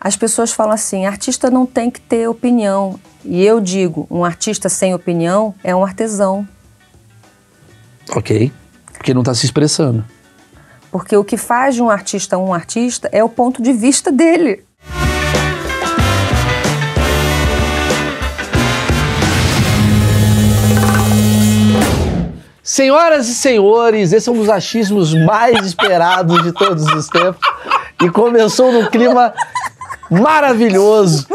As pessoas falam assim: artista não tem que ter opinião. E eu digo: um artista sem opinião é um artesão. Ok. Porque não está se expressando. Porque o que faz de um artista um artista é o ponto de vista dele. Senhoras e senhores, esse é um dos achismos mais esperados de todos os tempos. E começou num clima maravilhoso,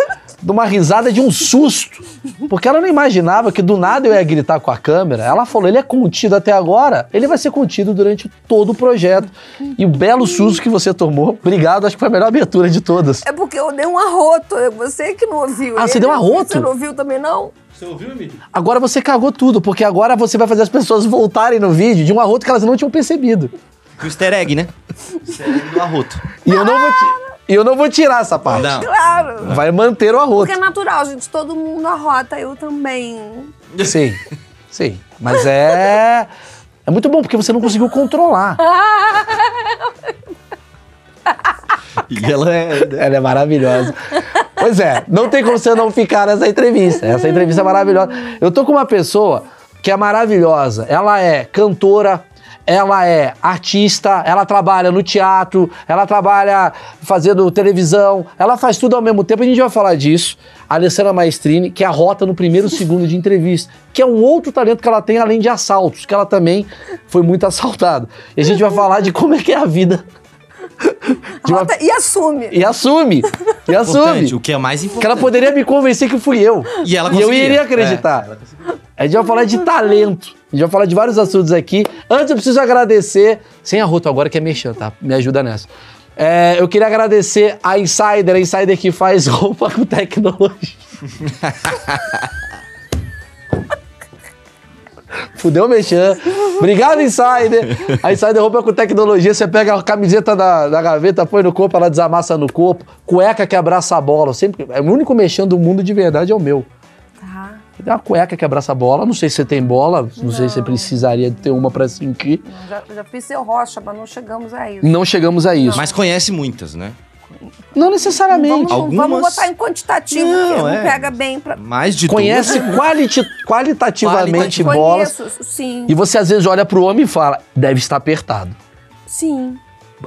de uma risada de um susto, porque ela não imaginava que do nada eu ia gritar com a câmera. Ela falou: ele é contido até agora, ele vai ser contido durante todo o projeto. E o belo susto que você tomou, obrigado, acho que foi a melhor abertura de todas. É porque eu dei um arroto, você que não ouviu. Ah, ele, você deu um arroto? Você não ouviu também, não? Você ouviu, Emílio? Agora você cagou tudo, porque agora você vai fazer as pessoas voltarem no vídeo de um arroto que elas não tinham percebido. O easter egg, né? O easter egg do arroto. E eu não vou te. E eu não vou tirar essa parte. Não. Claro. Vai manter o arroto. Porque é natural, gente. Todo mundo arrota, eu também. Sim, sim. Mas é. É muito bom, porque você não conseguiu controlar. e ela é, né? ela é maravilhosa. Pois é, não tem como você não ficar nessa entrevista. Essa entrevista é maravilhosa. Eu tô com uma pessoa que é maravilhosa. Ela é cantora, ela é artista, ela trabalha no teatro, ela trabalha fazendo televisão, ela faz tudo ao mesmo tempo. A gente vai falar disso. A Alessandra Maestrini, que é a rota no primeiro segundo de entrevista, que é um outro talento que ela tem além de assaltos, que ela também foi muito assaltada. E a gente vai falar de como é que é a vida uma... E assume. E assume. E assume. o que é mais importante. Que ela poderia me convencer que fui eu. E ela conseguia. E eu iria acreditar. É, a gente vai falar de talento. A gente vai falar de vários assuntos aqui. Antes, eu preciso agradecer, sem a arroto agora que é mexendo, tá? Me ajuda nessa. É, eu queria agradecer a Insider, a Insider que faz roupa com tecnologia. Fudeu mexendo. Obrigado, Insider. A Insider roupa com tecnologia. Você pega a camiseta da, da gaveta, põe no corpo, ela desamassa no corpo. Cueca que abraça a bola. Sempre, é o único mexendo do mundo de verdade é o meu que ter uma cueca que abraça a bola. Não sei se você tem bola, não, não. sei se você precisaria de ter uma para sentir. Já, já fiz seu rocha, mas não chegamos a isso. Não chegamos a isso. Mas conhece muitas, né? Não necessariamente. Vamos, Algumas... vamos botar em quantitativo, não, não é. pega bem. Pra... Mais de Conhece qualiti qualitativamente bolas. Conheço, sim. E você às vezes olha pro homem e fala, deve estar apertado. Sim.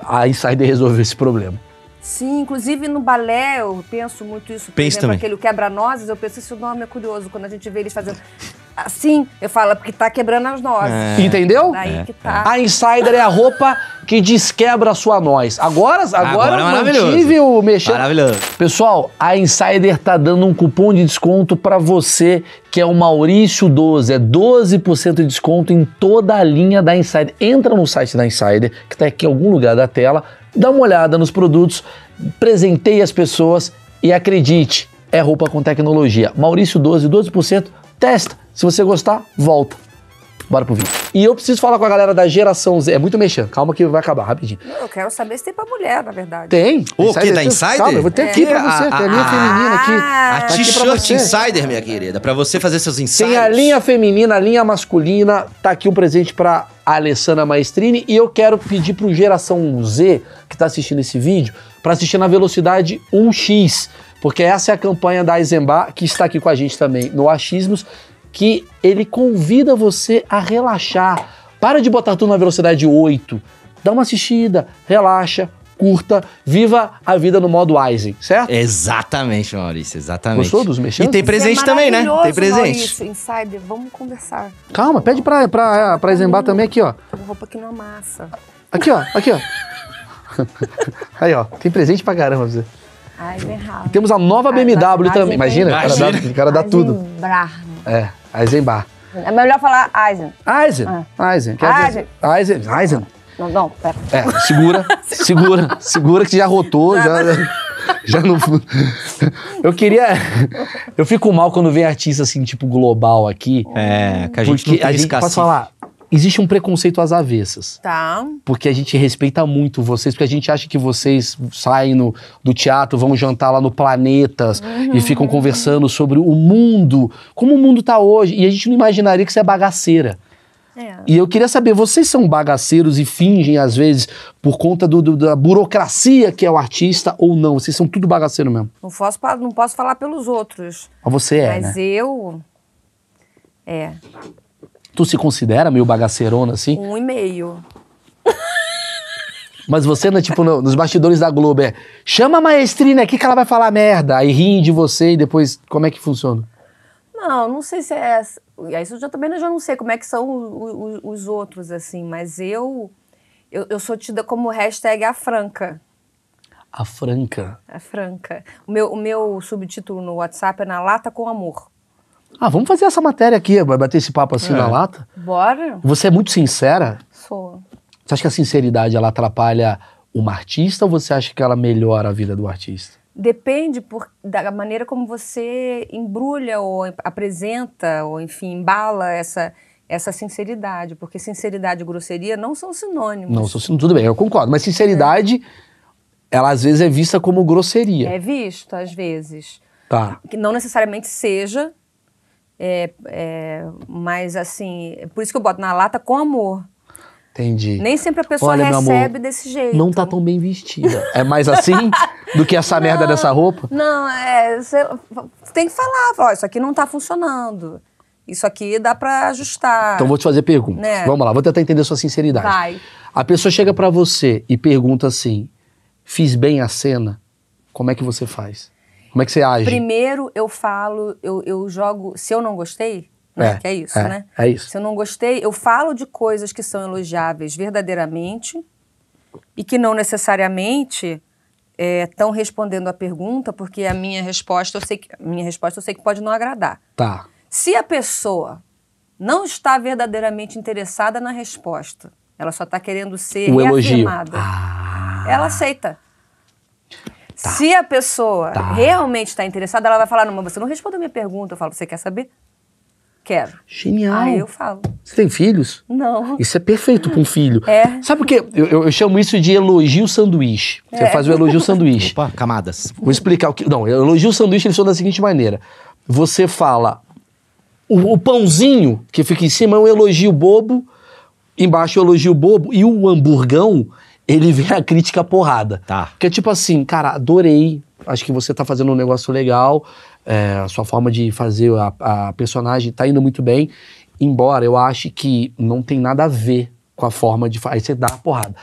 A Insider resolveu esse problema. Sim, inclusive no balé eu penso muito isso. pensa também. aquele quebra-nozes, eu penso, esse nome é curioso, quando a gente vê eles fazendo assim, eu falo, é porque tá quebrando as nozes. É. Entendeu? Daí é. que tá. É. A Insider é a roupa que desquebra a sua noz. Agora, agora, agora é maravilhoso. o mexer. Maravilhoso. Pessoal, a Insider tá dando um cupom de desconto para você, que é o Maurício 12. É 12% de desconto em toda a linha da Insider. Entra no site da Insider, que tá aqui em algum lugar da tela dá uma olhada nos produtos, presenteie as pessoas e acredite, é roupa com tecnologia. Maurício 12, 12%, testa. Se você gostar, volta. Bora pro vídeo. E eu preciso falar com a galera da geração Z. É muito mexendo. Calma que vai acabar rapidinho. Eu quero saber se tem pra mulher, na verdade. Tem. O que? Da tá Insider? Calma, eu vou ter é. é ah. ah. aqui pra você. A, tem a linha feminina aqui. A t-shirt Insider, minha querida. Pra você fazer seus insights. Tem a linha feminina, a linha masculina. Tá aqui um presente pra Alessandra Maestrini. E eu quero pedir pro geração Z, que tá assistindo esse vídeo, pra assistir na velocidade 1x. Porque essa é a campanha da Eisenbar, que está aqui com a gente também no Achismos que ele convida você a relaxar. Para de botar tudo na velocidade 8. Dá uma assistida, relaxa, curta, viva a vida no modo Eisen, certo? Exatamente, Maurício, exatamente. Gostou dos mexendo? E tem é presente é também, né? Tem presente. Maurício, insider, vamos conversar. Calma, pede pra, pra, pra Eisenbar tá também aqui, ó. Roupa que não amassa. Aqui, ó, aqui, ó. Aí, ó, tem presente pra caramba pra você. Ai, ah, é e temos a nova BMW Ai, também, imagina, o cara dá, o cara dá tudo. É. Eisenbar. É melhor falar Eisen. Eisen. Ah. Eisen. Quer Eisen. Eisen. Eisen. Não, não, pera. É, segura, segura, segura que já rotou, já, já não... Eu queria... Eu fico mal quando vem artista, assim, tipo, global aqui. É, que a gente não tem a gente, Posso falar, existe um preconceito às avessas. Tá. Porque a gente respeita muito vocês, porque a gente acha que vocês saem no, do teatro, vão jantar lá no Planetas uhum. e ficam conversando sobre o mundo, como o mundo tá hoje. E a gente não imaginaria que isso é bagaceira. É. E eu queria saber, vocês são bagaceiros e fingem, às vezes, por conta do, do, da burocracia que é o artista ou não? Vocês são tudo bagaceiro mesmo? Não posso, não posso falar pelos outros. Mas você é. Mas né? eu. É. Tu se considera meio bagaceirona assim? Um e meio. Mas você, né, tipo, no, nos bastidores da Globo, é chama a maestrina aqui que ela vai falar merda. Aí riem de você e depois, como é que funciona? Não, não sei se é. Isso eu já também eu já não sei como é que são os, os outros, assim, mas eu, eu, eu. sou tida como hashtag a Franca. A Franca? A Franca. O meu, o meu subtítulo no WhatsApp é Na Lata com Amor. Ah, vamos fazer essa matéria aqui, vai bater esse papo assim é. na lata. Bora. Você é muito sincera? Sou. Você acha que a sinceridade ela atrapalha uma artista ou você acha que ela melhora a vida do artista? Depende por, da maneira como você embrulha ou apresenta ou enfim embala essa essa sinceridade, porque sinceridade e grosseria não são sinônimos. Não são sinônimos, tudo bem, eu concordo, mas sinceridade é. ela às vezes é vista como grosseria. É visto às vezes. Tá. Que não necessariamente seja, é, é, mas assim, por isso que eu boto na lata com amor. Entendi. Nem sempre a pessoa Olha, recebe amor, desse jeito. Não tá tão bem vestida. É mais assim do que essa merda dessa roupa? Não, é, tem que falar, falar, isso aqui não tá funcionando. Isso aqui dá para ajustar. Então vou te fazer perguntas. Né? Vamos lá, vou tentar entender sua sinceridade. Vai. A pessoa chega para você e pergunta assim: "Fiz bem a cena? Como é que você faz?" Como é que você age? Primeiro eu falo, eu, eu jogo. Se eu não gostei, né? É, que é isso, é, né? É isso. Se eu não gostei, eu falo de coisas que são elogiáveis verdadeiramente e que não necessariamente estão é, respondendo a pergunta, porque a minha resposta eu sei que minha resposta eu sei que pode não agradar. Tá. Se a pessoa não está verdadeiramente interessada na resposta, ela só está querendo ser o reafirmada. Ah. Ela aceita. Tá. Se a pessoa tá. realmente está interessada, ela vai falar: não, mas você não respondeu minha pergunta. Eu falo: você quer saber? Quero. Genial. Aí eu falo. Você tem filhos? Não. Isso é perfeito para um filho. É. Sabe por quê? Eu, eu, eu chamo isso de elogio sanduíche. Você é. faz o elogio sanduíche. Opa, camadas. Vou explicar o que. Não, elogio sanduíche Eles funciona da seguinte maneira: você fala, o, o, pãozinho que fica em cima é um elogio bobo, embaixo é um elogio bobo, e o hamburgão ele vê a crítica porrada. Tá. Que é tipo assim, cara, adorei. Acho que você tá fazendo um negócio legal. É, a sua forma de fazer a, a, personagem tá indo muito bem. Embora eu ache que não tem nada a ver com a forma de. Aí você dá a porrada.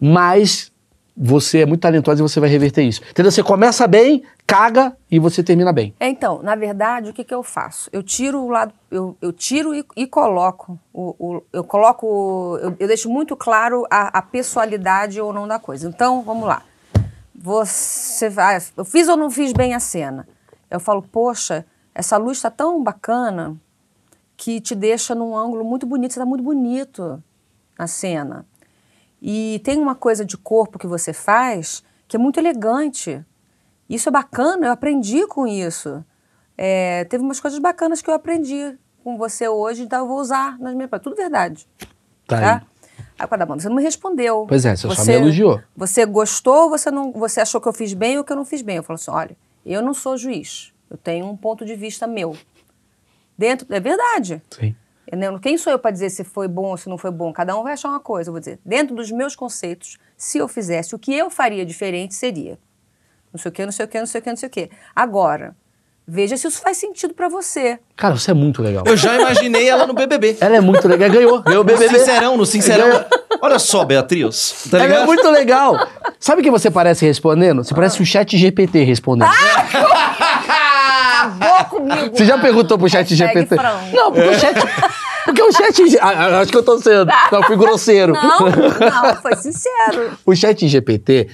Mas você é muito talentosa e você vai reverter isso. Entendeu? Você começa bem, caga e você termina bem. É, então, na verdade, o que, que eu faço? Eu tiro o lado, eu, eu tiro e, e coloco. O, o, eu coloco, eu, eu, deixo muito claro a, a, pessoalidade ou não da coisa. Então, vamos lá. Você vai, eu fiz ou não fiz bem a cena? Eu falo, poxa, essa luz está tão bacana que te deixa num ângulo muito bonito, você está muito bonito na cena. E tem uma coisa de corpo que você faz que é muito elegante. Isso é bacana, eu aprendi com isso. É, teve umas coisas bacanas que eu aprendi com você hoje, então eu vou usar nas minhas. Tudo verdade. Tá. tá? Agora, você não me respondeu. Pois é, você, você só me elogiou. Você gostou, você não, você achou que eu fiz bem ou que eu não fiz bem? Eu falo assim, olha, eu não sou juiz. Eu tenho um ponto de vista meu. Dentro, é verdade. Sim quem sou eu para dizer se foi bom ou se não foi bom? Cada um vai achar uma coisa. Eu vou dizer, dentro dos meus conceitos, se eu fizesse o que eu faria diferente, seria. Não sei o que, não sei o que, não sei o que, não sei o que. Agora, veja se isso faz sentido para você. Cara, você é muito legal. Eu já imaginei ela no BBB. Ela é muito legal. Ganhou. Ganhou o BBB. No sincerão, no sincerão. Olha só, Beatriz. Tá ela é muito legal. Sabe o que você parece respondendo? Você ah. parece o chat GPT respondendo. Ah! acabou comigo. Você já perguntou pro chat GPT? Não, porque o é. chat... Porque o chat... Acho que eu tô sendo... Não, fui grosseiro. Não, não, foi sincero. O chat GPT,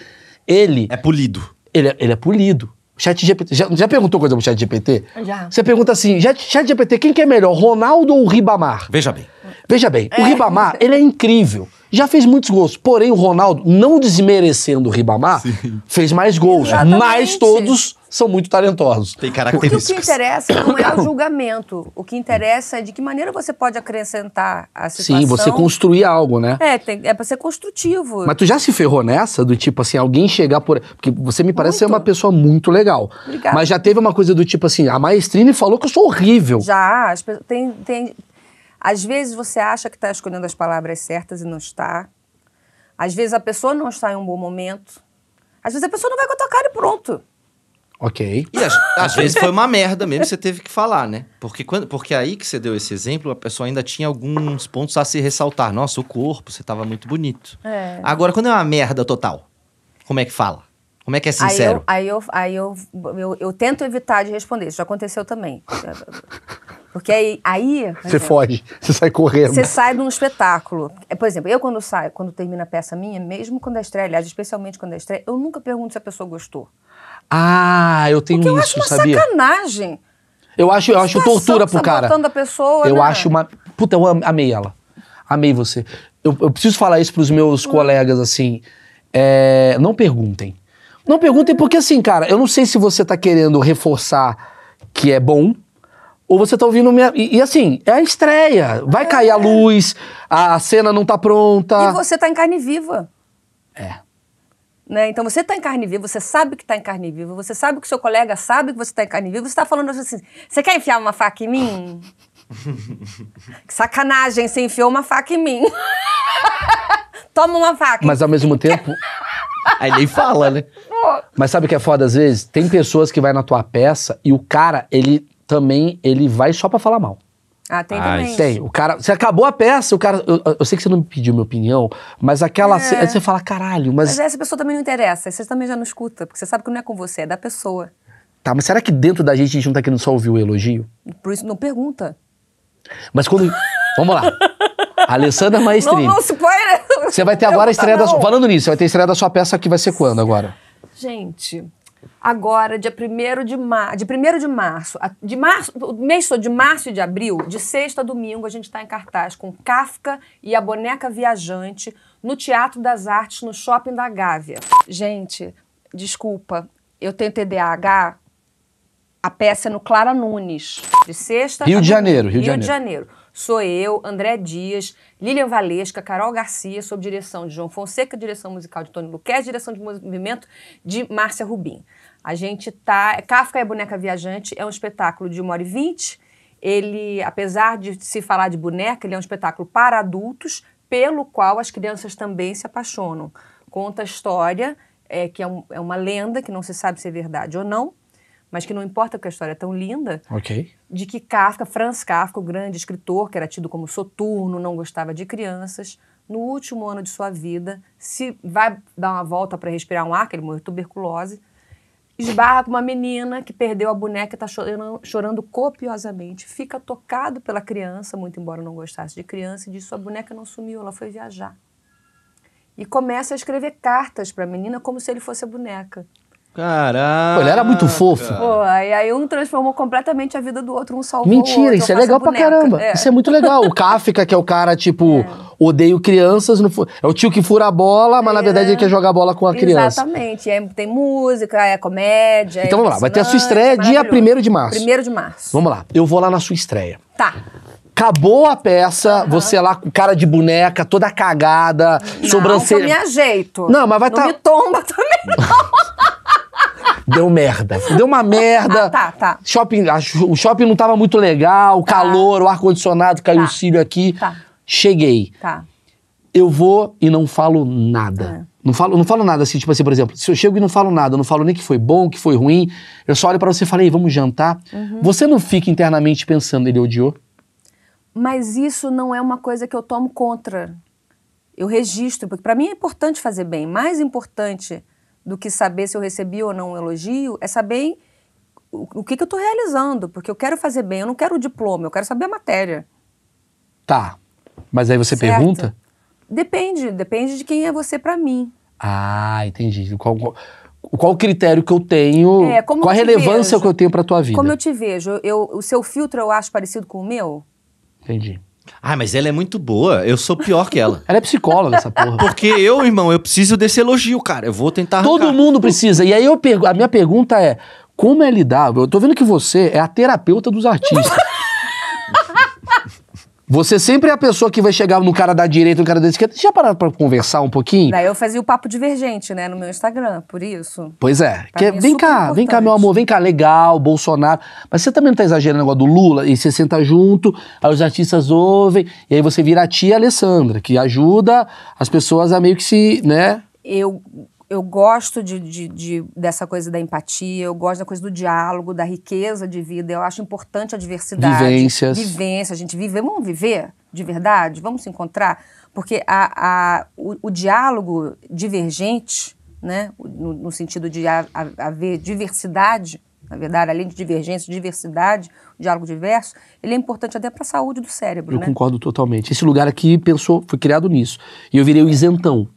ele... É polido. Ele é, ele é polido. Chat GPT. Já, já, perguntou coisa pro Chat GPT? Já. Você pergunta assim, Chat, chat GPT, quem que é melhor, Ronaldo ou Ribamar? Veja bem. Veja bem, é. o Ribamar, ele é incrível. Já fez muitos gols. Porém, o Ronaldo, não desmerecendo o Ribamar, Sim. fez mais gols. Exatamente. Mas todos são muito talentosos. Tem características. Porque o que interessa não é o julgamento. O que interessa é de que maneira você pode acrescentar a situação. Sim, você construir algo, né? É, tem, é pra ser construtivo. Mas tu já se ferrou nessa? Do tipo assim, alguém chegar por... Porque você me parece muito. ser uma pessoa muito legal. Obrigada. Mas já teve uma coisa do tipo assim, a maestrina falou que eu sou horrível. Já, tem... tem... Às vezes você acha que está escolhendo as palavras certas e não está. Às vezes a pessoa não está em um bom momento. Às vezes a pessoa não vai com a tua cara e pronto. Ok. E às, às vezes foi uma merda mesmo, você teve que falar, né? Porque, quando, porque aí que você deu esse exemplo, a pessoa ainda tinha alguns pontos a se ressaltar. Nossa, o corpo, você tava muito bonito. É. Agora, quando é uma merda total, como é que fala? Como é que é sincero? Aí eu, aí eu, aí eu, eu, eu tento evitar de responder. Isso já aconteceu também. Porque aí. aí você exemplo, foge, você sai correndo. Você sai de um espetáculo. Por exemplo, eu quando saio, quando termina a peça minha, mesmo quando é estreia, aliás, especialmente quando é estreia, eu nunca pergunto se a pessoa gostou. Ah, eu tenho Porque eu acho uma sabia? sacanagem. Eu acho, eu acho tortura pro cara. A pessoa, eu né? acho uma. Puta, eu amei ela. Amei você. Eu, eu preciso falar isso pros meus hum. colegas, assim. É, não perguntem. Não perguntem, porque assim, cara, eu não sei se você tá querendo reforçar que é bom, ou você tá ouvindo minha. E, e assim, é a estreia. Vai é. cair a luz, a, a cena não tá pronta. E você tá em carne viva. É. Né? Então você está em carne viva, você sabe que está em carne viva, você sabe que seu colega sabe que você está em carne viva, você está falando assim: você quer enfiar uma faca em mim? que sacanagem, você enfiou uma faca em mim. Toma uma faca. Mas ao mesmo tempo. Aí nem fala, né? Mas sabe o que é foda às vezes? Tem pessoas que vai na tua peça e o cara, ele também, ele vai só pra falar mal. Ah, tem ah, Tem. O cara. Você acabou a peça, o cara. Eu, eu sei que você não me pediu minha opinião, mas aquela. É. você fala, caralho, mas. Mas essa pessoa também não interessa, você também já não escuta, porque você sabe que não é com você, é da pessoa. Tá, mas será que dentro da gente a gente não tá querendo só ouvir o elogio? Por isso não pergunta. Mas quando. Vamos lá. Alessandra Maestrini. Não, não se Você vai ter agora a estreia não. da sua. Falando nisso, você vai ter a estreia da sua peça que vai ser quando agora? Gente, agora, dia 1 de, mar... de, 1 de março, de março, o mês todo de março e de abril, de sexta a domingo, a gente está em cartaz com Kafka e a Boneca Viajante no Teatro das Artes, no Shopping da Gávea. Gente, desculpa, eu tenho TDAH, a peça é no Clara Nunes, de sexta... Rio de Janeiro, Rio, de Janeiro. Rio de Janeiro. Sou eu, André Dias, Lilian Valesca, Carol Garcia, sob direção de João Fonseca, direção musical de Tony Luquez, direção de movimento de Márcia Rubim. A gente tá. Kafka é Boneca Viajante é um espetáculo de 1 hora e 20. Ele, apesar de se falar de boneca, ele é um espetáculo para adultos, pelo qual as crianças também se apaixonam. Conta a história, é, que é, um, é uma lenda, que não se sabe se é verdade ou não, mas que não importa porque a história é tão linda, de que Kafka, Franz Kafka, o grande escritor, que era tido como soturno, não gostava de crianças, no último ano de sua vida, se vai dar uma volta para respirar um ar, que ele morreu de tuberculose, esbarra com uma menina que perdeu a boneca e está chorando, chorando, copiosamente. Fica tocado pela criança, muito embora não gostasse de criança, e diz: sua boneca não sumiu, ela foi viajar. E começa a escrever cartas para a menina como se ele fosse a boneca. Caraca. Pô, ele era muito fofo. Pô, e aí um transformou completamente a vida do outro, um salvou Mentira, outro, isso é legal boneca. pra caramba. É. Isso é muito legal. O Kafka, que é o cara, tipo, é. odeio crianças, é o tio que fura a bola, mas é. na verdade ele quer é. jogar bola com a criança. Exatamente. tem música, é comédia. Então é vamos lá, vai ter a sua estreia dia 1 de março. 1 de março. Vamos lá, eu vou lá na sua estreia. Tá acabou a peça, uhum. você é lá com cara de boneca, toda cagada, não, sobrancelha. Não, me ajeito. Não, mas vai estar. Tá... Não me tomba também, não. deu merda. Deu uma merda. Ah, tá, tá. Shopping, a, o shopping não tava muito legal, o tá. calor, o ar-condicionado, caiu tá. o cílio aqui. Tá. Cheguei. Tá. Eu vou e não falo nada. É. Não falo, não falo nada assim, tipo assim, por exemplo, se eu chego e não falo nada, não falo nem que foi bom, que foi ruim, eu só olho para você e falei, vamos jantar. Uhum. Você não fica internamente pensando, ele odiou? Mas isso não é uma coisa que eu tomo contra. Eu registro, porque para mim é importante fazer bem. Mais importante do que saber se eu recebi ou não um elogio, é saber o, o que, que eu estou realizando, porque eu quero fazer bem, eu não quero o diploma, eu quero saber a matéria. Tá, mas aí você certo? pergunta? Depende, depende de quem é você para mim. Ah, entendi. Qual, qual, qual, o critério que eu tenho, é, qual a relevância vejo, que eu tenho para tua vida? Como eu te vejo, eu, o seu filtro eu acho parecido com o meu? Entendi. Ah, mas ela é muito boa. Eu sou pior que ela. ela é psicóloga, essa porra. Porque eu, irmão, eu preciso desse elogio, cara. Eu vou tentar. Todo mundo precisa. E aí eu pergu a minha pergunta é: como é lidar? Eu tô vendo que você é a terapeuta dos artistas. Você sempre é a pessoa que vai chegar no cara da direita, no cara da esquerda. Já pararam pra conversar um pouquinho? Daí eu fazia o papo divergente, né, no meu Instagram, por isso. Pois é. que, é, é vem cá, importante. vem cá, meu amor, vem cá, legal, Bolsonaro. Mas você também não tá exagerando o negócio do Lula? E você senta junto, aí os artistas ouvem, e aí você vira a tia Alessandra, que ajuda as pessoas a meio que se, né? Eu eu gosto de, de, de, dessa coisa da empatia, eu gosto da coisa do diálogo, da riqueza de vida. Eu acho importante a diversidade. Vivências. Vivências, a gente vive. Vamos viver de verdade? Vamos se encontrar? Porque a, a, o, o diálogo divergente, né? no, no sentido de haver diversidade, na verdade, além de divergência, diversidade, diálogo diverso, ele é importante até para a saúde do cérebro. Eu né? concordo totalmente. Esse lugar aqui pensou, foi criado nisso. E eu virei o isentão.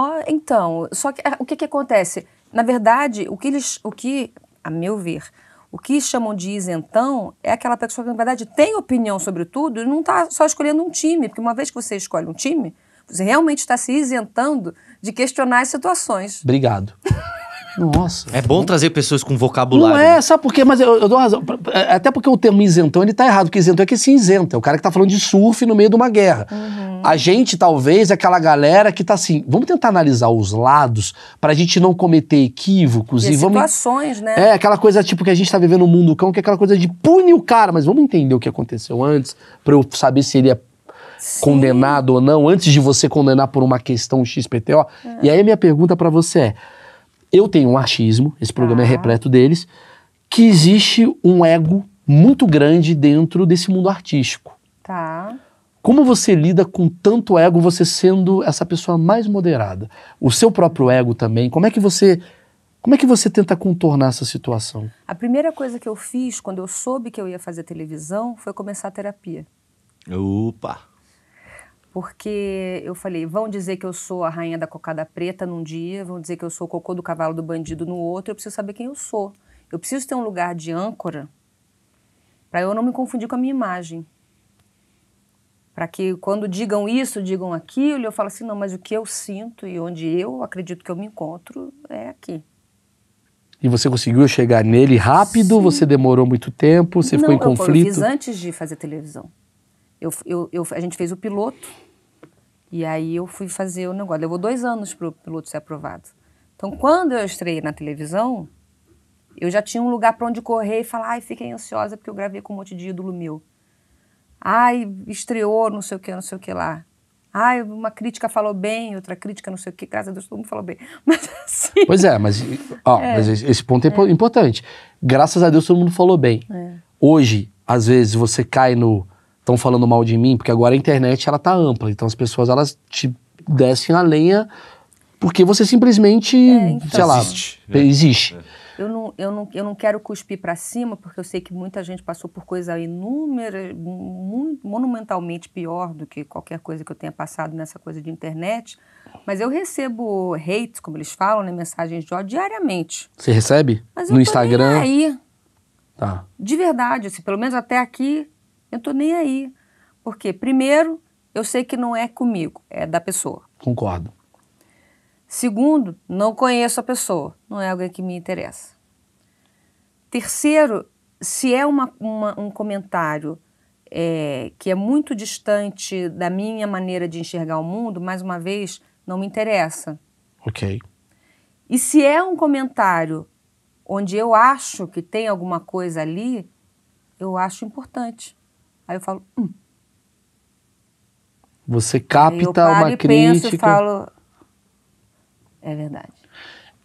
Oh, então, só que é, o que, que acontece? Na verdade, o que eles, o que, a meu ver, o que chamam de isentão é aquela pessoa que, na verdade, tem opinião sobre tudo e não está só escolhendo um time, porque uma vez que você escolhe um time, você realmente está se isentando de questionar as situações. Obrigado. Nossa. É bom trazer pessoas com vocabulário. Não é, né? sabe por quê? Mas eu, eu dou razão. Até porque o termo isentão, ele tá errado. Porque isentão é que se isenta. É o cara que tá falando de surf no meio de uma guerra. Uhum. A gente, talvez, é aquela galera que tá assim... Vamos tentar analisar os lados pra gente não cometer equívocos. E, e situações, vamos... né? É, aquela coisa tipo que a gente tá vivendo no mundo cão, que é aquela coisa de pune o cara. Mas vamos entender o que aconteceu antes pra eu saber se ele é Sim. condenado ou não. Antes de você condenar por uma questão XPTO. É. E aí a minha pergunta para você é eu tenho um achismo, esse programa é ah. repleto deles, que existe um ego muito grande dentro desse mundo artístico. Tá. Como você lida com tanto ego, você sendo essa pessoa mais moderada? O seu próprio ego também, como é que você como é que você tenta contornar essa situação? A primeira coisa que eu fiz quando eu soube que eu ia fazer televisão foi começar a terapia. Opa! porque eu falei, vão dizer que eu sou a rainha da cocada preta num dia, vão dizer que eu sou o cocô do cavalo do bandido no outro, eu preciso saber quem eu sou. Eu preciso ter um lugar de âncora para eu não me confundir com a minha imagem. Para que quando digam isso, digam aquilo, eu falo assim, não, mas o que eu sinto e onde eu acredito que eu me encontro é aqui. E você conseguiu chegar nele rápido? Sim. Você demorou muito tempo? Você não, ficou em eu conflito? Eu fiz antes de fazer televisão. Eu, eu, eu, a gente fez o piloto e aí eu fui fazer o negócio. Levou dois anos para o piloto ser aprovado. Então, quando eu estreiei na televisão, eu já tinha um lugar para onde correr e falar, ai, fiquei ansiosa porque eu gravei com um monte de ídolo meu. Ai, estreou, não sei o que, não sei o que lá. Ai, uma crítica falou bem, outra crítica não sei o que, graças a Deus todo mundo falou bem. Mas assim. Pois é, mas, ó, é, mas esse ponto é, é, importante. Graças a Deus todo mundo falou bem. É. Hoje, às vezes, você cai no estão falando mal de mim, porque agora a internet ela tá ampla, então as pessoas elas te descem a lenha porque você simplesmente, é, então, sei lá, existe. Né? existe. É. Eu, não, eu, não, eu não quero cuspir para cima, porque eu sei que muita gente passou por coisa inúmera, monumentalmente pior do que qualquer coisa que eu tenha passado nessa coisa de internet, mas eu recebo hate, como eles falam, né, mensagens de ódio diariamente. Você recebe? Mas no Instagram? aí. Tá. De verdade, assim, pelo menos até aqui eu estou nem aí. Porque, primeiro, eu sei que não é comigo, é da pessoa. Concordo. Segundo, não conheço a pessoa, não é alguém que me interessa. Terceiro, se é uma, uma, um comentário é, que é muito distante da minha maneira de enxergar o mundo, mais uma vez, não me interessa. Ok. E se é um comentário onde eu acho que tem alguma coisa ali, eu acho importante. Aí eu falo, hum. Você capta eu uma e crítica. Penso, falo, é verdade.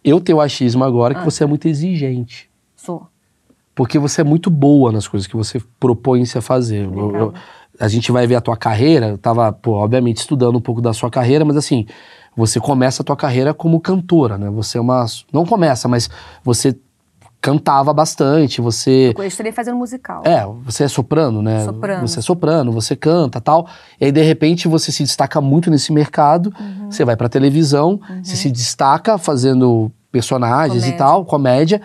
Eu tenho achismo agora ah, que você é muito exigente. Sou. Porque você é muito boa nas coisas que você propõe-se a fazer. É eu, eu, a gente vai ver a tua carreira, eu tava, pô, obviamente, estudando um pouco da sua carreira, mas assim, você começa a tua carreira como cantora, né? Você é uma. Não começa, mas você cantava bastante, você... Eu estaria fazendo musical. É, você é soprano, né? Soprano. Você é soprano, você canta tal. E aí, de repente, você se destaca muito nesse mercado, uhum. você vai pra televisão, uhum. você se destaca fazendo personagens comédia. e tal, comédia.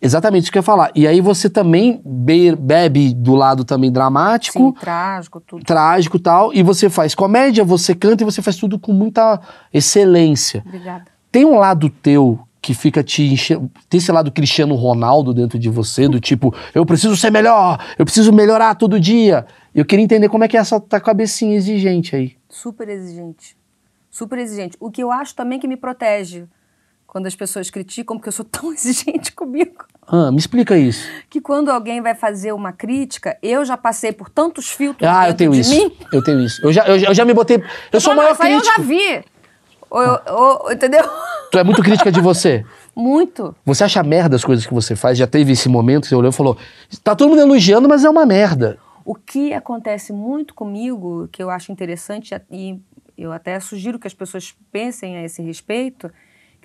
Exatamente isso que eu ia falar. E aí você também be bebe do lado também dramático. Sim, trágico, tudo. Trágico e tal. E você faz comédia, você canta e você faz tudo com muita excelência. Obrigada. Tem um lado teu que fica te enchendo. Tem esse lado Cristiano Ronaldo dentro de você, do tipo, eu preciso ser melhor, eu preciso melhorar todo dia. Eu queria entender como é que é essa tua cabecinha exigente aí. Super exigente. Super exigente. O que eu acho também que me protege quando as pessoas criticam, porque eu sou tão exigente comigo. Ah, me explica isso. Que quando alguém vai fazer uma crítica, eu já passei por tantos filtros ah, eu tenho isso. Mim. Eu tenho isso. Eu já, eu, já, eu já me botei. Eu, eu sou o maior crítico. Eu já vi. Ou, ou, entendeu? Tu é muito crítica de você. Muito. Você acha merda as coisas que você faz? Já teve esse momento que você olhou e falou: tá todo mundo elogiando, mas é uma merda. O que acontece muito comigo, que eu acho interessante, e eu até sugiro que as pessoas pensem a esse respeito,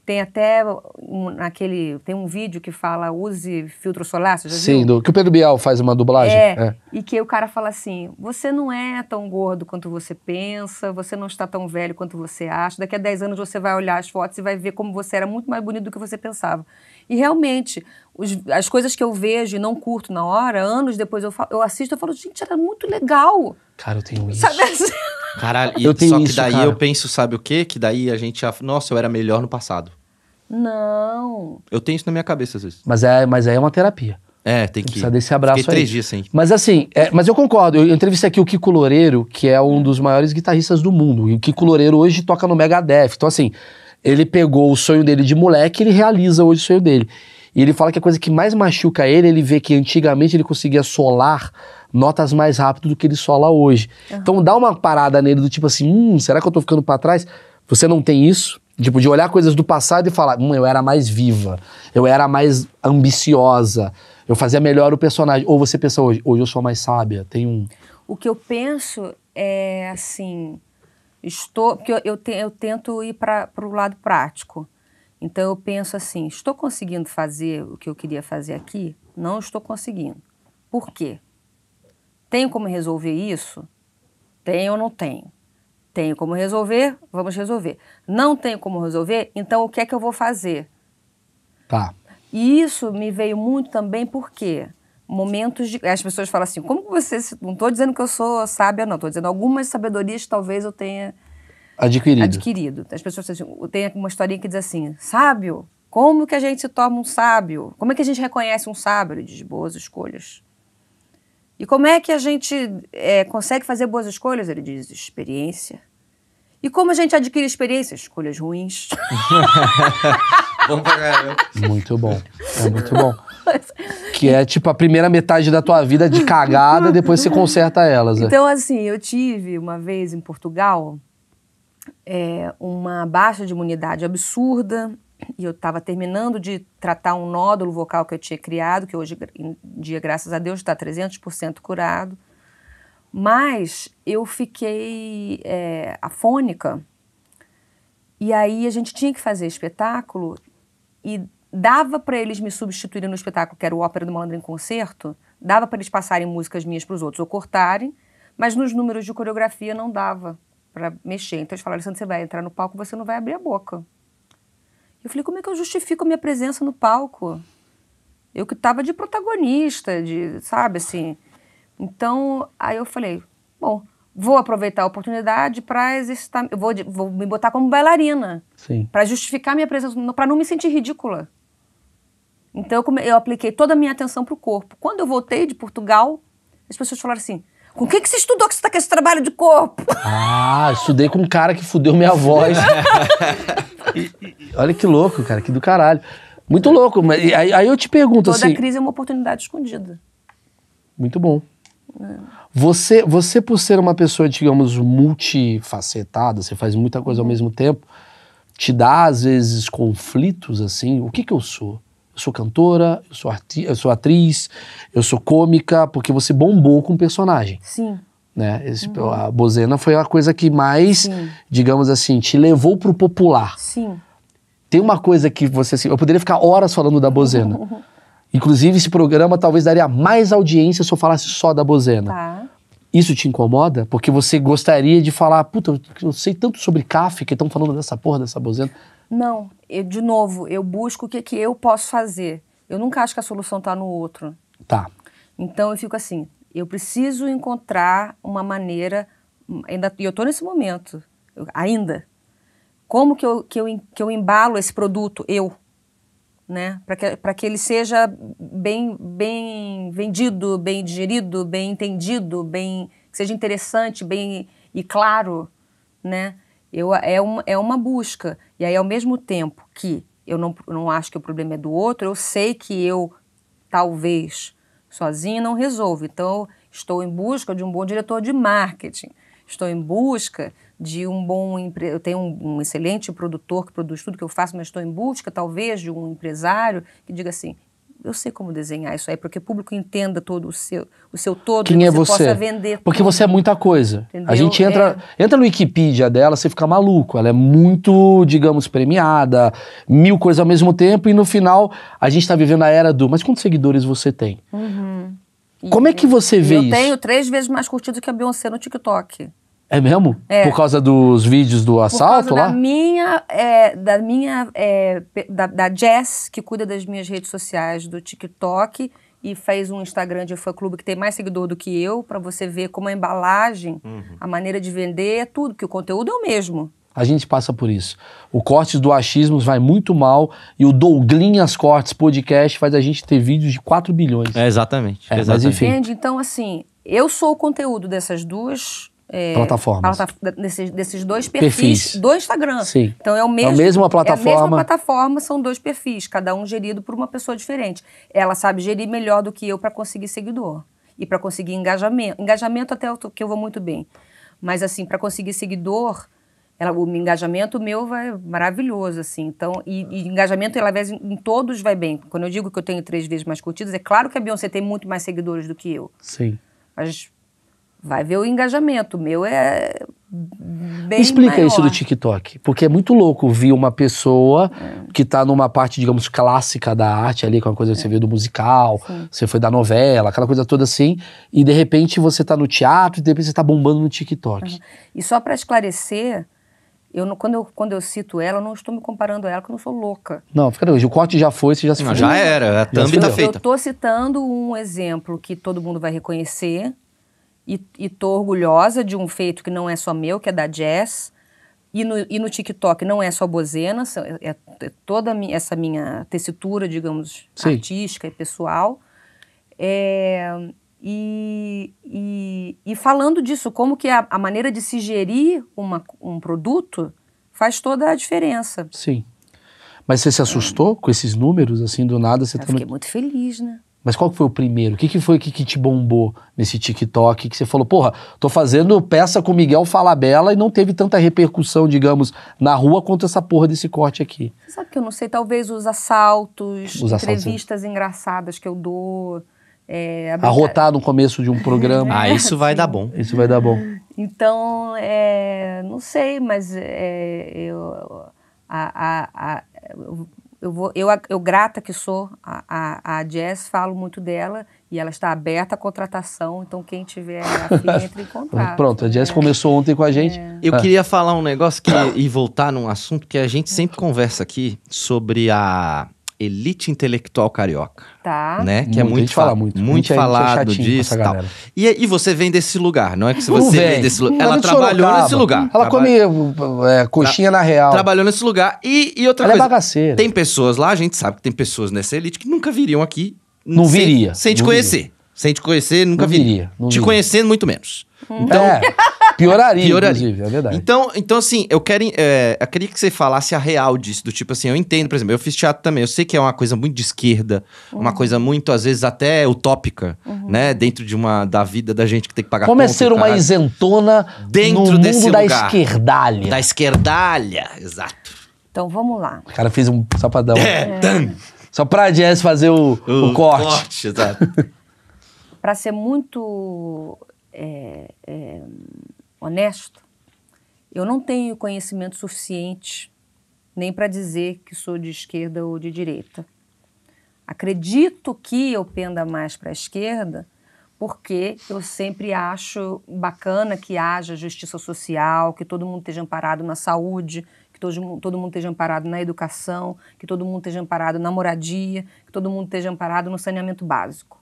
tem até um, naquele. Tem um vídeo que fala use filtro solar, você já Sim, viu? Do, que o Pedro Bial faz uma dublagem. É, é, E que o cara fala assim: você não é tão gordo quanto você pensa, você não está tão velho quanto você acha. Daqui a 10 anos você vai olhar as fotos e vai ver como você era muito mais bonito do que você pensava. E realmente, os, as coisas que eu vejo e não curto na hora, anos depois eu, falo, eu assisto e falo, gente, era muito legal. Cara, eu tenho isso. Sabe assim? Caralho, eu tenho só que isso, daí cara. eu penso, sabe o quê? Que daí a gente já. Nossa, eu era melhor no passado. Não. Eu tenho isso na minha cabeça às vezes. Mas é, mas é uma terapia. É, tem que. Precisa desse abraço Fiquei aí. três dias sem. Mas assim, é, mas eu concordo. Eu entrevistei aqui o Kiko Loureiro, que é um dos maiores guitarristas do mundo. E o Kiko Loureiro hoje toca no Megadeth. Então, assim, ele pegou o sonho dele de moleque e ele realiza hoje o sonho dele. E ele fala que a coisa que mais machuca ele, ele vê que antigamente ele conseguia solar notas mais rápido do que ele sola hoje. Uhum. Então dá uma parada nele do tipo assim, hum, será que eu tô ficando para trás? Você não tem isso? Tipo, de olhar coisas do passado e falar, hum, eu era mais viva, eu era mais ambiciosa, eu fazia melhor o personagem. Ou você pensa hoje, hoje eu sou mais sábia, tem um... O que eu penso é assim, Estou, porque eu, eu, te, eu tento ir para o lado prático. Então eu penso assim: estou conseguindo fazer o que eu queria fazer aqui? Não estou conseguindo. Por quê? Tenho como resolver isso? Tenho ou não tenho? Tenho como resolver? Vamos resolver. Não tenho como resolver? Então o que é que eu vou fazer? Tá. E isso me veio muito também porque momentos de. As pessoas falam assim: como você. Não estou dizendo que eu sou sábia, não. Estou dizendo algumas sabedorias que talvez eu tenha adquirido. adquirido. As pessoas assim, tem uma historinha que diz assim: sábio? Como que a gente se torna um sábio? Como é que a gente reconhece um sábio? Ele diz: boas escolhas. E como é que a gente é, consegue fazer boas escolhas? Ele diz: experiência. E como a gente adquire experiência? Escolhas ruins. bom pra caramba. Muito bom. É muito bom. Que é tipo a primeira metade da tua vida de cagada, depois você conserta elas. É. Então, assim, eu tive uma vez em Portugal é, uma baixa de imunidade absurda. E eu estava terminando de tratar um nódulo vocal que eu tinha criado, que hoje em dia, graças a Deus, está 300% curado. Mas eu fiquei é, afônica. E aí a gente tinha que fazer espetáculo e dava para eles me substituírem no espetáculo, que era o Ópera do Malandro em Concerto, dava para eles passarem músicas minhas para os outros ou cortarem, mas nos números de coreografia não dava para mexer. Então eles falaram, "Santo, você vai entrar no palco, você não vai abrir a boca. Eu falei, como é que eu justifico a minha presença no palco? Eu que estava de protagonista, de, sabe, assim. Então, aí eu falei, bom, vou aproveitar a oportunidade para exercitar, vou, vou me botar como bailarina. Para justificar a minha presença, para não me sentir ridícula. Então eu, eu apliquei toda a minha atenção para o corpo. Quando eu voltei de Portugal, as pessoas falaram assim: com o que, que você estudou que você está com esse trabalho de corpo? Ah, estudei com um cara que fudeu minha voz. olha que louco, cara, que do caralho. Muito louco, mas aí, aí eu te pergunto Toda assim... Toda crise é uma oportunidade escondida. Muito bom. É. Você, você, por ser uma pessoa, digamos, multifacetada, você faz muita coisa ao uhum. mesmo tempo, te dá, às vezes, conflitos, assim, o que que eu sou? sou cantora, eu sou, eu sou atriz, eu sou cômica, porque você bombou com o personagem. Sim. Né? Esse, uhum. A Bozena foi a coisa que mais, Sim. digamos assim, te levou pro popular. Sim. Tem uma coisa que você, assim, eu poderia ficar horas falando da Bozena. Inclusive, esse programa talvez daria mais audiência se eu falasse só da Bozena. Tá. Isso te incomoda? Porque você gostaria de falar, puta, eu sei tanto sobre café que estão falando dessa porra, dessa Bozena. Não, eu, de novo, eu busco o que, que eu posso fazer. Eu nunca acho que a solução está no outro. Tá. Então eu fico assim, eu preciso encontrar uma maneira, ainda, e eu estou nesse momento, eu, ainda, como que eu, que, eu, que eu embalo esse produto, eu, né? Para que, que ele seja bem, bem vendido, bem digerido, bem entendido, bem que seja interessante, bem e claro, né? Eu, é, uma é uma busca. E aí, ao mesmo tempo que eu não, não acho que o problema é do outro, eu sei que eu, talvez, sozinho não resolvo. Então, estou em busca de um bom diretor de marketing, estou em busca de um bom empre... eu tenho um, um, excelente produtor que produz tudo que eu faço, mas estou em busca talvez de um empresário que diga assim, eu sei como desenhar isso aí, porque o público entenda todo o seu, o seu todo, Quem é você, você? vender. Porque tudo. você é muita coisa. Entendeu? A gente entra, é. entra no Wikipedia dela, você fica maluco. Ela é muito, digamos, premiada, mil coisas ao mesmo tempo, e no final a gente está vivendo a era do. Mas quantos seguidores você tem? Uhum. Como é que você vê eu isso? Eu tenho três vezes mais curtido que a Beyoncé no TikTok. É mesmo? É. Por causa dos vídeos do assalto Por causa lá? Da minha, é, da minha, é, da, da Jess, que cuida das minhas redes sociais, do TikTok, e fez um Instagram de fã clube que tem mais seguidor do que eu, para você ver como a embalagem, uhum. a maneira de vender, é tudo, que o conteúdo é o mesmo. A gente passa por isso. O corte do achismos vai muito mal e o Douglinhas Cortes podcast faz a gente ter vídeos de 4 bilhões. É, exatamente. É, exatamente. Mas enfim. Entende? Então, assim, eu sou o conteúdo dessas duas é, plataformas. desses, desses, dois perfis, perfis, do Instagram. Sim. Então é o é mesmo. É a mesma plataforma. É a mesma plataforma, são dois perfis, cada um gerido por uma pessoa diferente. Ela sabe gerir melhor do que eu para conseguir seguidor e para conseguir engajamento. Engajamento até eu tô, que eu vou muito bem, mas assim para conseguir seguidor, ela, o engajamento meu vai maravilhoso assim. Então e, e engajamento ela vez em todos vai bem. Quando eu digo que eu tenho três vezes mais curtidas, é claro que a Beyoncé tem muito mais seguidores do que eu. Sim. Mas Vai ver o engajamento. O meu é bem Explica maior. isso do TikTok, porque é muito louco ver uma pessoa é. que está numa parte, digamos, clássica da arte ali, com a é uma coisa que é. você veio do musical, Sim. você foi da novela, aquela coisa toda assim, e de repente você está no teatro e de repente você está bombando no TikTok. Uhum. E só para esclarecer, eu não, quando, eu, quando eu cito ela, eu não estou me comparando a ela, porque eu não sou louca. Não, fica tranquilo. O corte já foi, você já se não, Já era, a thumb está feita. Eu estou citando um exemplo que todo mundo vai reconhecer, e, e tô orgulhosa de um feito que não é só meu, que é da Jazz. E no, e no TikTok não é só bozena, é, é, é toda essa minha tessitura, digamos, Sim. artística e pessoal. É, e, e, e, falando disso, como que a, a maneira de se gerir uma, um produto faz toda a diferença. Sim. Mas você se assustou é. com esses números, assim, do nada? Você Eu também... Tá fiquei muito feliz, né? Mas qual que foi o primeiro? O que, que foi que, que te bombou nesse TikTok? Que você falou, porra, tô fazendo peça com Miguel Falabella e não teve tanta repercussão, digamos, na rua quanto essa porra desse corte aqui. Você sabe que eu não sei, talvez os assaltos, os entrevistas assaltos. engraçadas que eu dou. É, a... Arrotar no começo de um programa. ah, isso vai dar bom. Isso vai dar bom. Então, é, não sei, mas é, eu, a, a, eu eu, vou, eu, eu grata que sou, a, a, a Jazz, falo muito dela e ela está aberta à contratação, então quem tiver afim, entre em contato. Pronto, a Jess é. começou ontem com a gente. É. Eu ah. queria falar um negócio que, e voltar num assunto que a gente sempre conversa aqui sobre a elite intelectual carioca. Tá. Né? Que muito, é muito, fala, muito, muito é falado é disso e tal. E, e você vem desse lugar, não é que se você vem, desse lugar. Ela trabalhou nesse lugar. Ela come é, é, coxinha na real. Trabalhou nesse lugar. E, e outra ela é coisa. é bagaceira. Tem pessoas lá, a gente sabe que tem pessoas nessa elite que nunca viriam aqui. Não sem, viria. Sem te não conhecer. Viria. Sem te conhecer, nunca não viria. viria. Não te viria. conhecendo, muito menos. Então. É. Pioraria, Pioraria. inclusive, é verdade. Então, então assim, eu quero. É, eu queria que você falasse a real disso, do tipo assim, eu entendo, por exemplo, eu fiz teatro também, eu sei que é uma coisa muito de esquerda, uhum. uma coisa muito, às vezes, até utópica, uhum. né? Dentro de uma da vida da gente que tem que pagar Como é conta, é ser uma isentona dentro no mundo desse da lugar. esquerdalha. Da esquerdalha, exato. Então vamos lá. O cara fez um sapadão. É. É. Só pra Jess fazer o, o, o corte. corte exato. pra ser muito é, é honesto, eu não tenho conhecimento suficiente nem para dizer que sou de esquerda ou de direita. Acredito que eu penda mais para a esquerda porque eu sempre acho bacana que haja justiça social, que todo mundo esteja amparado na saúde, que todo, todo mundo esteja amparado na educação, que todo mundo esteja amparado na moradia, que todo mundo esteja amparado no saneamento básico.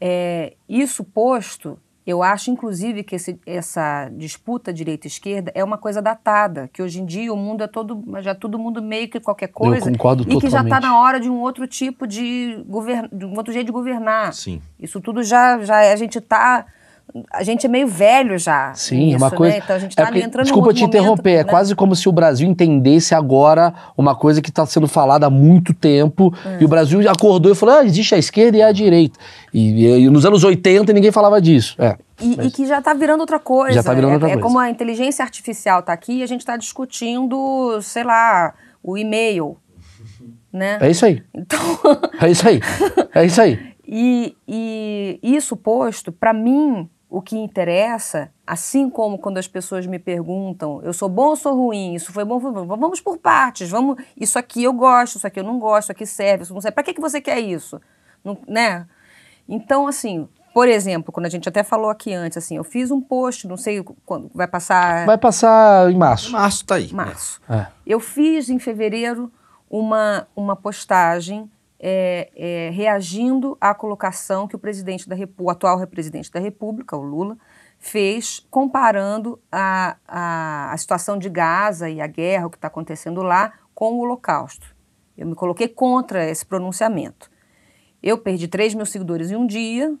É, isso posto, eu acho, inclusive, que esse, essa disputa direita-esquerda é uma coisa datada, que hoje em dia o mundo é todo, já todo mundo meio que qualquer coisa. Eu concordo e totalmente. que já está na hora de um outro tipo de, govern, de um outro jeito de governar. Sim. Isso tudo já, já a gente está a gente é meio velho já. Sim, é uma né? coisa. Né? Então a gente é tá é porque, entrando Desculpa te interromper, é né? é quase como se o Brasil entendesse agora uma coisa que está sendo falada há muito tempo hum. e o Brasil acordou e falou: ah, existe a esquerda e a direita. E, e, e nos anos 80 ninguém falava disso. É. E, mas... e que já está virando outra coisa. Já está virando é, outra coisa. É como a inteligência artificial está aqui e a gente está discutindo, sei lá, o e-mail. Né? É isso aí. Então... é isso aí. É isso aí. E, e, isso posto, para mim, o que interessa, assim como quando as pessoas me perguntam, eu sou bom ou sou ruim, isso foi bom, foi bom. vamos por partes, vamos, isso aqui eu gosto, isso aqui eu não gosto, isso aqui serve, isso não serve. Para que, que você quer isso? Não, né? Então, assim, por exemplo, quando a gente até falou aqui antes, assim, eu fiz um post, não sei quando vai passar. Vai passar em março. Março tá aí. Março. É. Eu fiz em fevereiro uma, uma postagem é, é, reagindo à colocação que o presidente da o atual presidente da República, o Lula, fez comparando a, a, a situação de Gaza e a guerra, o que está acontecendo lá, com o Holocausto. Eu me coloquei contra esse pronunciamento. Eu perdi 3 mil seguidores em um dia,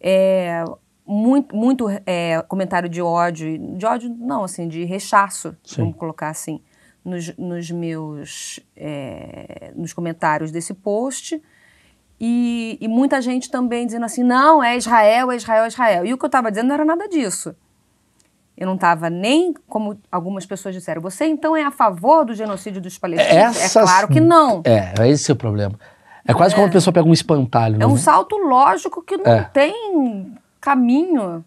é, muito, muito é, comentário de ódio, de ódio não, assim, de rechaço, Sim. vamos colocar assim nos, nos meus é, nos comentários desse post. E, e, muita gente também dizendo assim: não, é Israel, é Israel, é Israel. E o que eu estava dizendo não era nada disso. Eu não estava nem, como algumas pessoas disseram, você então é a favor do genocídio dos palestinos? É Essas... É claro que não. É, é esse o problema. É quase é. como a pessoa pega um espantalho. É um né? salto lógico que não é. tem caminho.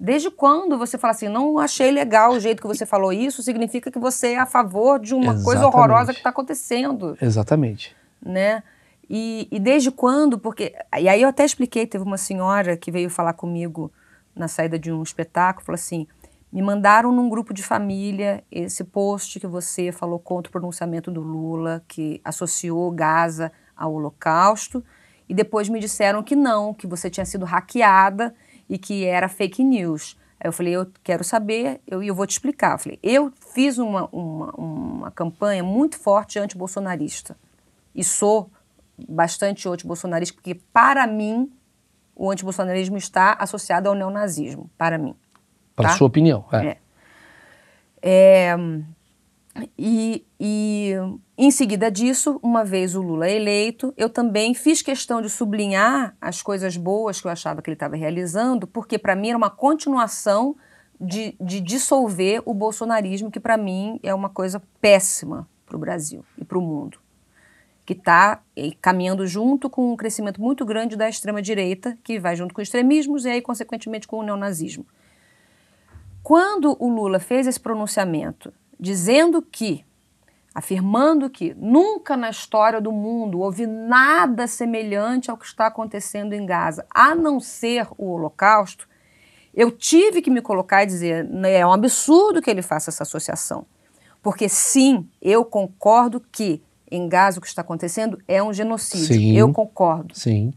Desde quando você fala assim, não achei legal o jeito que você falou isso, significa que você é a favor de uma Exatamente. coisa horrorosa que está acontecendo. Exatamente. Né? E, e, desde quando? Porque. E aí eu até expliquei, teve uma senhora que veio falar comigo na saída de um espetáculo, falou assim: me mandaram num grupo de família esse post que você falou contra o pronunciamento do Lula, que associou Gaza ao Holocausto, e depois me disseram que não, que você tinha sido hackeada e que era fake news. Aí eu falei, eu quero saber e eu, eu, vou te explicar. Eu falei, eu fiz uma, uma, uma campanha muito forte anti-bolsonarista e sou bastante anti-bolsonarista, porque para mim o antibolsonarismo está associado ao neonazismo, para mim. Para tá? sua opinião, é. é. é e, e, em seguida disso, uma vez o Lula eleito, eu também fiz questão de sublinhar as coisas boas que eu achava que ele estava realizando, porque para mim era uma continuação de, de dissolver o bolsonarismo, que para mim é uma coisa péssima para o Brasil e para o mundo, que está caminhando junto com um crescimento muito grande da extrema-direita, que vai junto com extremismos e aí, consequentemente, com o neonazismo. Quando o Lula fez esse pronunciamento dizendo que, afirmando que nunca na história do mundo houve nada semelhante ao que está acontecendo em Gaza, a não ser o Holocausto, eu tive que me colocar e dizer: né, é um absurdo que ele faça essa associação. Porque, sim, eu concordo que em Gaza o que está acontecendo é um genocídio. Sim, eu concordo. Sim.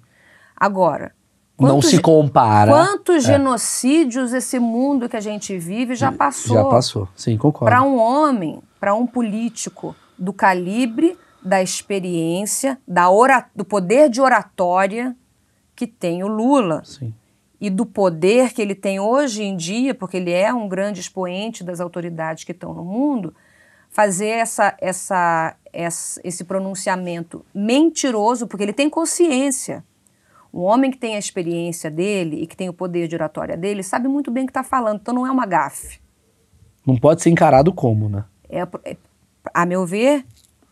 Agora, Quantos, não se compara. Quantos é. genocídios esse mundo que a gente vive já passou? Já passou, sim, concordo. Para um homem, para um político do calibre, da experiência, da ora, do poder de oratória que tem o Lula. Sim. E do poder que ele tem hoje em dia, porque ele é um grande expoente das autoridades que estão no mundo, fazer essa, essa, essa, esse pronunciamento mentiroso, porque ele tem consciência um homem que tem a experiência dele e que tem o poder de oratória dele sabe muito bem o que está falando, então não é uma gafe. Não pode ser encarado como, né? É, é, a meu ver,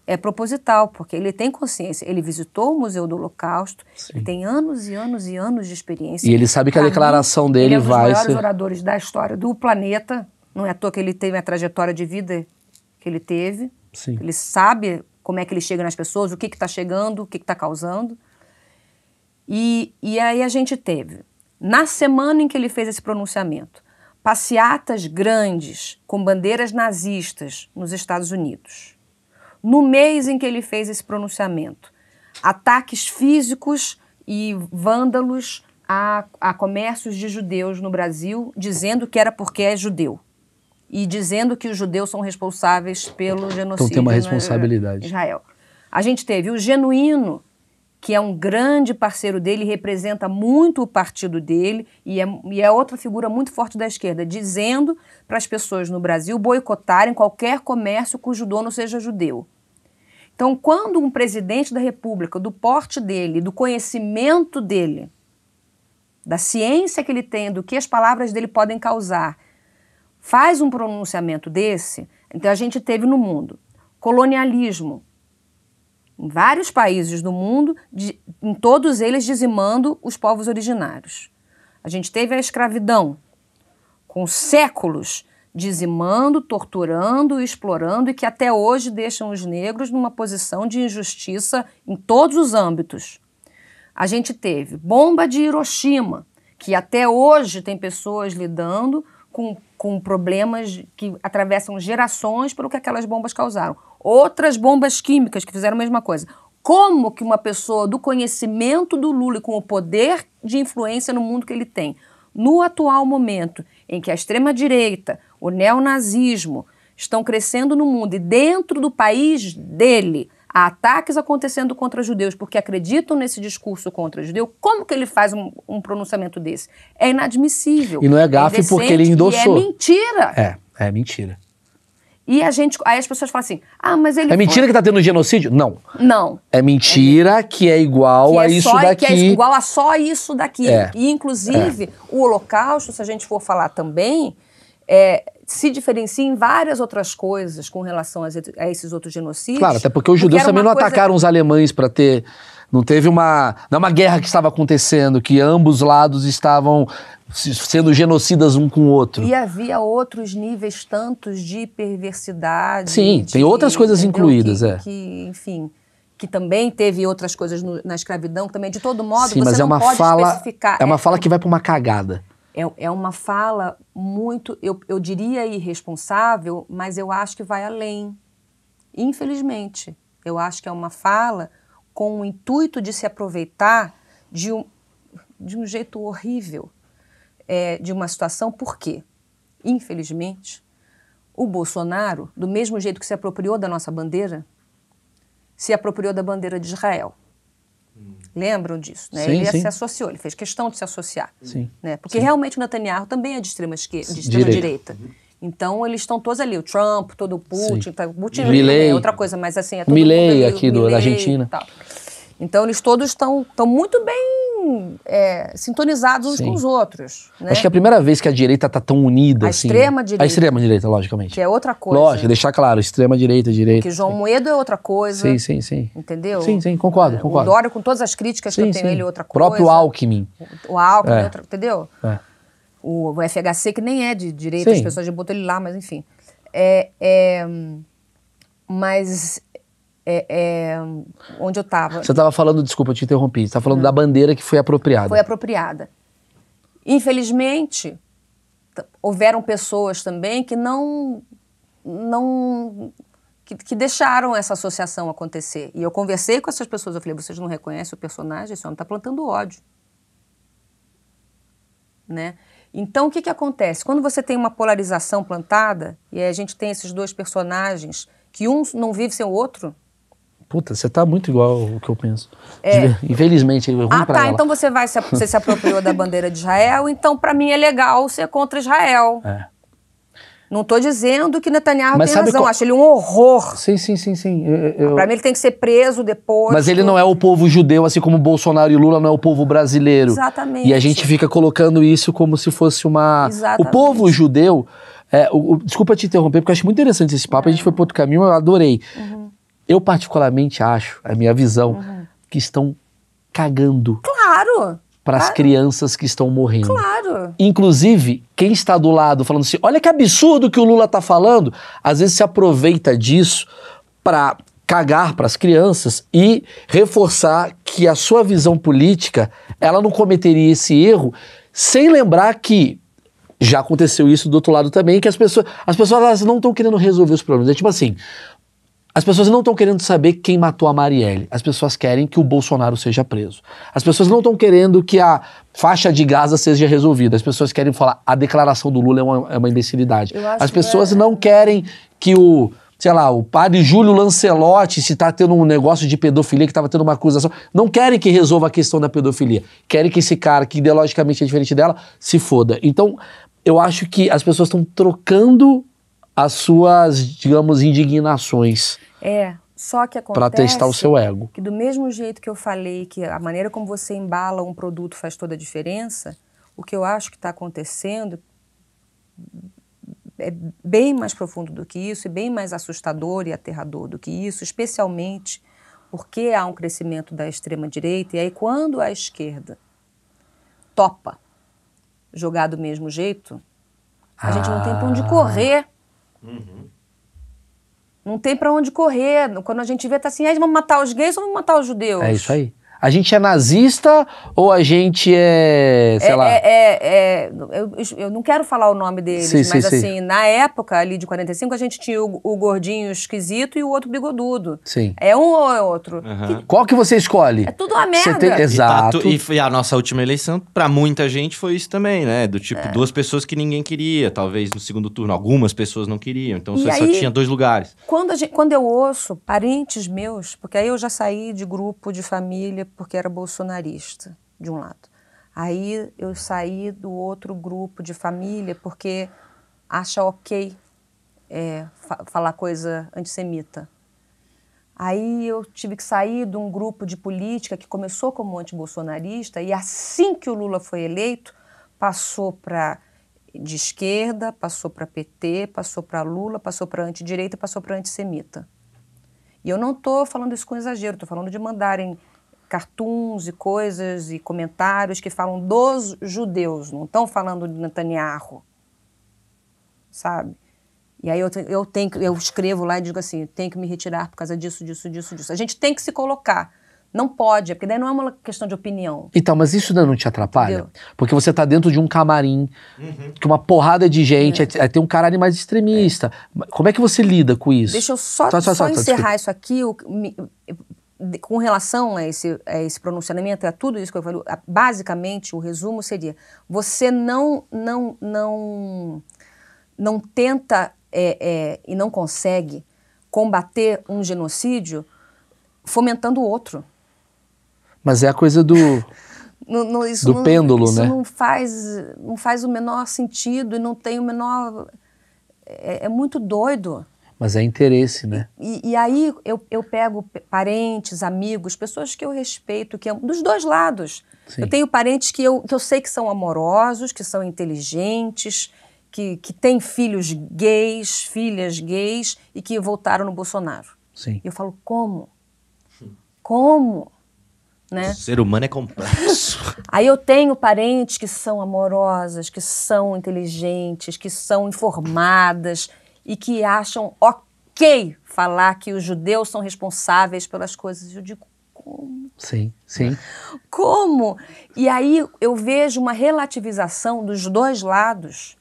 é proposital, porque ele tem consciência. Ele visitou o Museu do Holocausto, tem anos e anos e anos de experiência. E ele sabe que a declaração mim, dele vai ser. Ele é um dos ser... oradores da história do planeta. Não é à toa que ele teve a trajetória de vida que ele teve. Sim. Ele sabe como é que ele chega nas pessoas, o que está chegando, o que está causando. E, e aí a gente teve, na semana em que ele fez esse pronunciamento, passeatas grandes com bandeiras nazistas nos Estados Unidos. No mês em que ele fez esse pronunciamento, ataques físicos e vândalos a, a comércios de judeus no Brasil, dizendo que era porque é judeu e dizendo que os judeus são responsáveis pelo genocídio. Então tem uma responsabilidade. Israel. A gente teve o genuíno que é um grande parceiro dele, representa muito o partido dele e é, e é outra figura muito forte da esquerda, dizendo para as pessoas no Brasil boicotarem qualquer comércio cujo dono seja judeu. Então, quando um presidente da República, do porte dele, do conhecimento dele, da ciência que ele tem, do que as palavras dele podem causar, faz um pronunciamento desse, então a gente teve no mundo colonialismo, em vários países do mundo, de, em todos eles dizimando os povos originários. A gente teve a escravidão, com séculos dizimando, torturando, explorando e que até hoje deixam os negros numa posição de injustiça em todos os âmbitos. A gente teve bomba de Hiroshima, que até hoje tem pessoas lidando com, com problemas que atravessam gerações pelo que aquelas bombas causaram. Outras bombas químicas que fizeram a mesma coisa. Como que uma pessoa do conhecimento do Lula e com o poder de influência no mundo que ele tem, no atual momento em que a extrema-direita, o neonazismo estão crescendo no mundo e dentro do país dele, há ataques acontecendo contra judeus porque acreditam nesse discurso contra judeu, como que ele faz um, um pronunciamento desse? É inadmissível. E não é gafe é porque ele é endossou. é mentira. É, é mentira. E a gente, aí as pessoas falam assim: "Ah, mas ele É mentira foi... que tá tendo genocídio?" Não. Não. É mentira é. que é igual que a é isso só, daqui. Que é igual a só isso daqui. É. E inclusive, é. o Holocausto, se a gente for falar também, é, se diferencia em várias outras coisas com relação a, esses outros genocídios. Claro, até porque os judeus porque também não coisa... atacaram os alemães para ter. Não teve uma. Não é uma guerra que estava acontecendo, que ambos lados estavam sendo genocidas um com o outro. E havia outros níveis tantos de perversidade. Sim, de, tem outras coisas entendeu? incluídas, que, é. Que, enfim que também teve outras coisas no, na escravidão, também de todo modo Sim, você mas é uma fala, especificar. É uma é, fala é que vai para uma cagada. É, é uma fala muito, eu, eu diria irresponsável, mas eu acho que vai além. Infelizmente, eu acho que é uma fala com o intuito de se aproveitar de um, de um jeito horrível é, de uma situação, porque, infelizmente, o Bolsonaro, do mesmo jeito que se apropriou da nossa bandeira, se apropriou da bandeira de Israel. Lembram disso, né? Sim, ele sim. se associou, ele fez questão de se associar. Sim. Né? Porque sim. realmente o Netanyahu também é de extrema esquerda, de extrema direita. direita. Então eles estão todos ali, o Trump, todo o Putin, tá, Putin é Milley, é outra coisa, mas assim, é todo Milley mundo ali, aqui do, da Argentina. Então eles todos estão muito bem é, sintonizados uns Sim. com os outros. Né? Acho que é a primeira vez que a direita está tão unida. A assim, extrema-direita. A extrema-direita, logicamente. Que é outra coisa. Lógico, deixar claro, extrema-direita, direita. Que João Moedo é outra coisa. Sim, sim, sim. Entendeu? Sim, sim, concordo, é, concordo. O Dória, com todas as críticas sim, que eu tenho, sim. ele é outra coisa. O próprio Alckmin. O Alckmin, é. é. outra, entendeu? É. O, FHC, que nem é de direita, as pessoas já botam ele lá, mas enfim. É, é mas é, é, onde eu estava. Você estava falando, desculpa, eu te interrompi. Você estava falando da bandeira que foi apropriada. Foi apropriada. Infelizmente, houveram pessoas também que não. não que, que, deixaram essa associação acontecer. E eu conversei com essas pessoas. Eu falei: vocês não reconhecem o personagem? Esse homem está plantando ódio. Né? Então, o que, que acontece? Quando você tem uma polarização plantada, e a gente tem esses dois personagens, que um não vive sem o outro, Puta, você tá muito igual o que eu penso. É. Infelizmente, é ruim Ah, tá. Ela. Então você vai se, você se apropriou da bandeira de Israel, então para mim é legal ser contra Israel. É. Não estou dizendo que Netanyahu Mas tem razão, qual... acho ele um horror. Sim, sim, sim, sim. Eu... Para mim ele tem que ser preso depois. Mas ele tipo não é o povo judeu, assim como Bolsonaro e Lula não é o povo brasileiro. Exatamente. E a gente fica colocando isso como se fosse uma. Exatamente. O povo judeu. É, o, o, desculpa te interromper, porque eu acho muito interessante esse papo. A gente foi por outro caminho, eu adorei. Uhum. Eu, particularmente, acho, é a minha visão, uhum. que estão cagando. Claro! Para as claro. crianças que estão morrendo. Claro! Inclusive, quem está do lado falando assim, olha que absurdo que o Lula está falando, às vezes se aproveita disso para cagar para as crianças e reforçar que a sua visão política ela não cometeria esse erro sem lembrar que já aconteceu isso do outro lado também, que as pessoas, as pessoas elas não estão querendo resolver os problemas. É tipo assim, as pessoas não estão querendo saber quem matou a Marielle. As pessoas querem que o Bolsonaro seja preso. As pessoas não estão querendo que a faixa de Gaza seja resolvida. As pessoas querem falar a declaração do Lula é uma, é uma imbecilidade. As pessoas é... não querem que o, sei lá, o padre Júlio Lancelotti, se está tendo um negócio de pedofilia, que estava tendo uma acusação. Não querem que resolva a questão da pedofilia. Querem que esse cara, que ideologicamente é diferente dela, se foda. Então, eu acho que as pessoas estão trocando as suas, digamos, indignações. É. Só que acontece para testar o seu ego. Que do mesmo jeito que eu falei que a maneira como você embala um produto faz toda a diferença, o que eu acho que está acontecendo é bem mais profundo do que isso e bem mais assustador e aterrador do que isso, especialmente porque há um crescimento da extrema direita e aí quando a esquerda topa jogar do mesmo jeito, a ah. gente não tem para onde ah. correr. Uhum. Não tem para onde correr. Quando a gente vê, tá assim, vamos matar os gays ou vamos matar os judeus? É isso aí. A gente é nazista ou a gente é, sei é, lá... É, é, é eu, eu, não quero falar o nome deles, sim, mas sim, assim, sim. na época ali de 45, a gente tinha o, o, gordinho esquisito e o outro bigodudo. Sim. É um ou é outro. Uhum. Que, Qual que você escolhe? É tudo uma merda. Tem, exato. E, e, a nossa última eleição, para muita gente, foi isso também, né? Do tipo, é. duas pessoas que ninguém queria, talvez no segundo turno. Algumas pessoas não queriam, então você só tinha dois lugares. Quando, gente, quando eu ouço parentes meus, porque aí eu já saí de grupo, de família, porque era bolsonarista, de um lado. Aí eu saí do outro grupo de família porque acha ok é, fa falar coisa antissemita. Aí eu tive que sair de um grupo de política que começou como antibolsonarista e assim que o Lula foi eleito, passou para de esquerda, passou para PT, passou para Lula, passou para antidireita, passou para antissemita. E eu não estou falando isso com exagero, estou falando de mandarem cartoons e coisas e comentários que falam dos judeus, não estão falando de Netanyahu, sabe? E aí eu, eu, tenho, eu escrevo lá e digo assim, tenho que me retirar por causa disso, disso, disso, disso. A gente tem que se colocar. Não pode, é porque daí não é uma questão de opinião. Então, mas isso ainda não te atrapalha? Entendeu? Porque você tá dentro de um camarim, uhum. que uma porrada de gente, é. É, é, tem um caralho mais extremista. É. Como é que você lida com isso? Deixa eu só, só, só, só encerrar isso aqui. me, com relação a esse, a esse pronunciamento, a tudo isso que eu falei, basicamente o resumo seria: você não, não, não, não tenta é, é, e não consegue combater um genocídio fomentando o outro. Mas é a coisa do. no, no, do não, pêndulo, isso né? Isso não faz, não faz o menor sentido e não tem o menor. é, é muito doido. Mas é interesse, né? E, e aí eu, eu pego parentes, amigos, pessoas que eu respeito, que é dos dois lados. Sim. Eu tenho parentes que eu, que eu sei que são amorosos, que são inteligentes, que, que têm filhos gays, filhas gays e que votaram no Bolsonaro. Sim. E eu falo, como? Como? Né? O ser humano é complexo. Aí eu tenho parentes que são amorosas, que são inteligentes, que são informadas, e que acham ok falar que os judeus são responsáveis pelas coisas. Eu digo, como? Sim, sim. Como? E aí eu vejo uma relativização dos dois lados,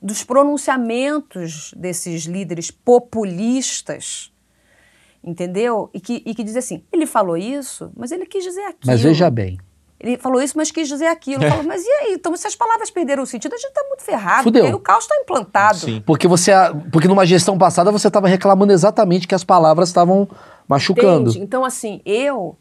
dos pronunciamentos desses líderes populistas, entendeu? E que, e que diz assim: ele falou isso, mas ele quis dizer aquilo. Mas veja bem, ele falou isso, mas quis dizer aquilo. É. Falou, mas e aí? Então, se as palavras perderam o sentido, a gente está muito ferrado. Fudeu. o caos está implantado. Sim. Porque você, porque numa gestão passada você estava reclamando exatamente que as palavras estavam machucando. Então, assim, eu, eu,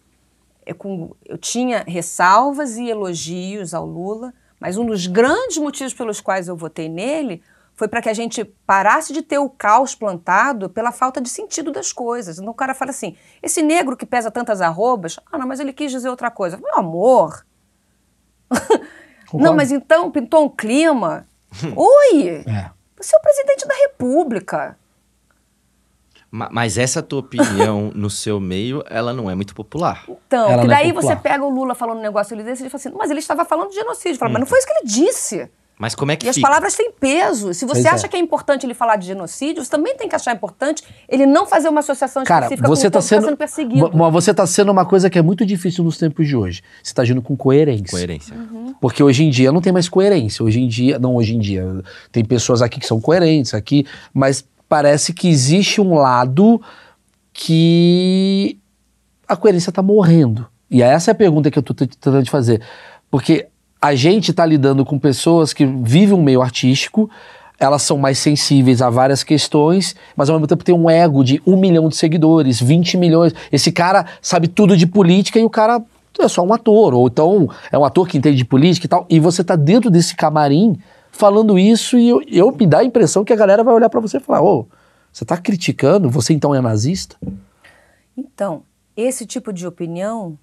é com, eu tinha ressalvas e elogios ao Lula, mas um dos grandes motivos pelos quais eu votei nele foi para que a gente parasse de ter o caos plantado pela falta de sentido das coisas. Então o cara fala assim: esse negro que pesa tantas arrobas, ah, não, mas ele quis dizer outra coisa. Meu amor. não, mas então pintou um clima. Hum. Oi! É. Você é o presidente da República. Mas essa tua opinião no seu meio, ela não é muito popular. Então, ela que é daí é você pega o Lula falando um negócio ali desse e fala assim, mas ele estava falando de genocídio. Fala, hum. mas não foi isso que ele disse. Mas como é que E fica? as palavras têm peso. Se você pois é. acha é. que é importante ele falar de genocídio, você também tem que achar importante ele não fazer uma associação Cara, específica você com tá, tá sendo, sendo perseguido. você está sendo uma coisa que é muito difícil nos tempos de hoje. Você está agindo com coerência. Coerência. Uhum. Porque hoje em dia não tem mais coerência. Hoje em dia, não hoje em dia, tem pessoas aqui que são coerentes aqui, mas parece que existe um lado que a coerência está morrendo. E essa é a pergunta que eu estou tentando fazer. Porque a gente está lidando com pessoas que vivem um meio artístico, elas são mais sensíveis a várias questões, mas ao mesmo tempo tem um ego de um milhão de seguidores, 20 milhões. Esse cara sabe tudo de política e o cara é só um ator, ou então é um ator que entende de política e tal, e você está dentro desse camarim falando isso e eu, eu, me dá a impressão que a galera vai olhar para você e falar: ô, oh, você está criticando, você então é nazista? Então, esse tipo de opinião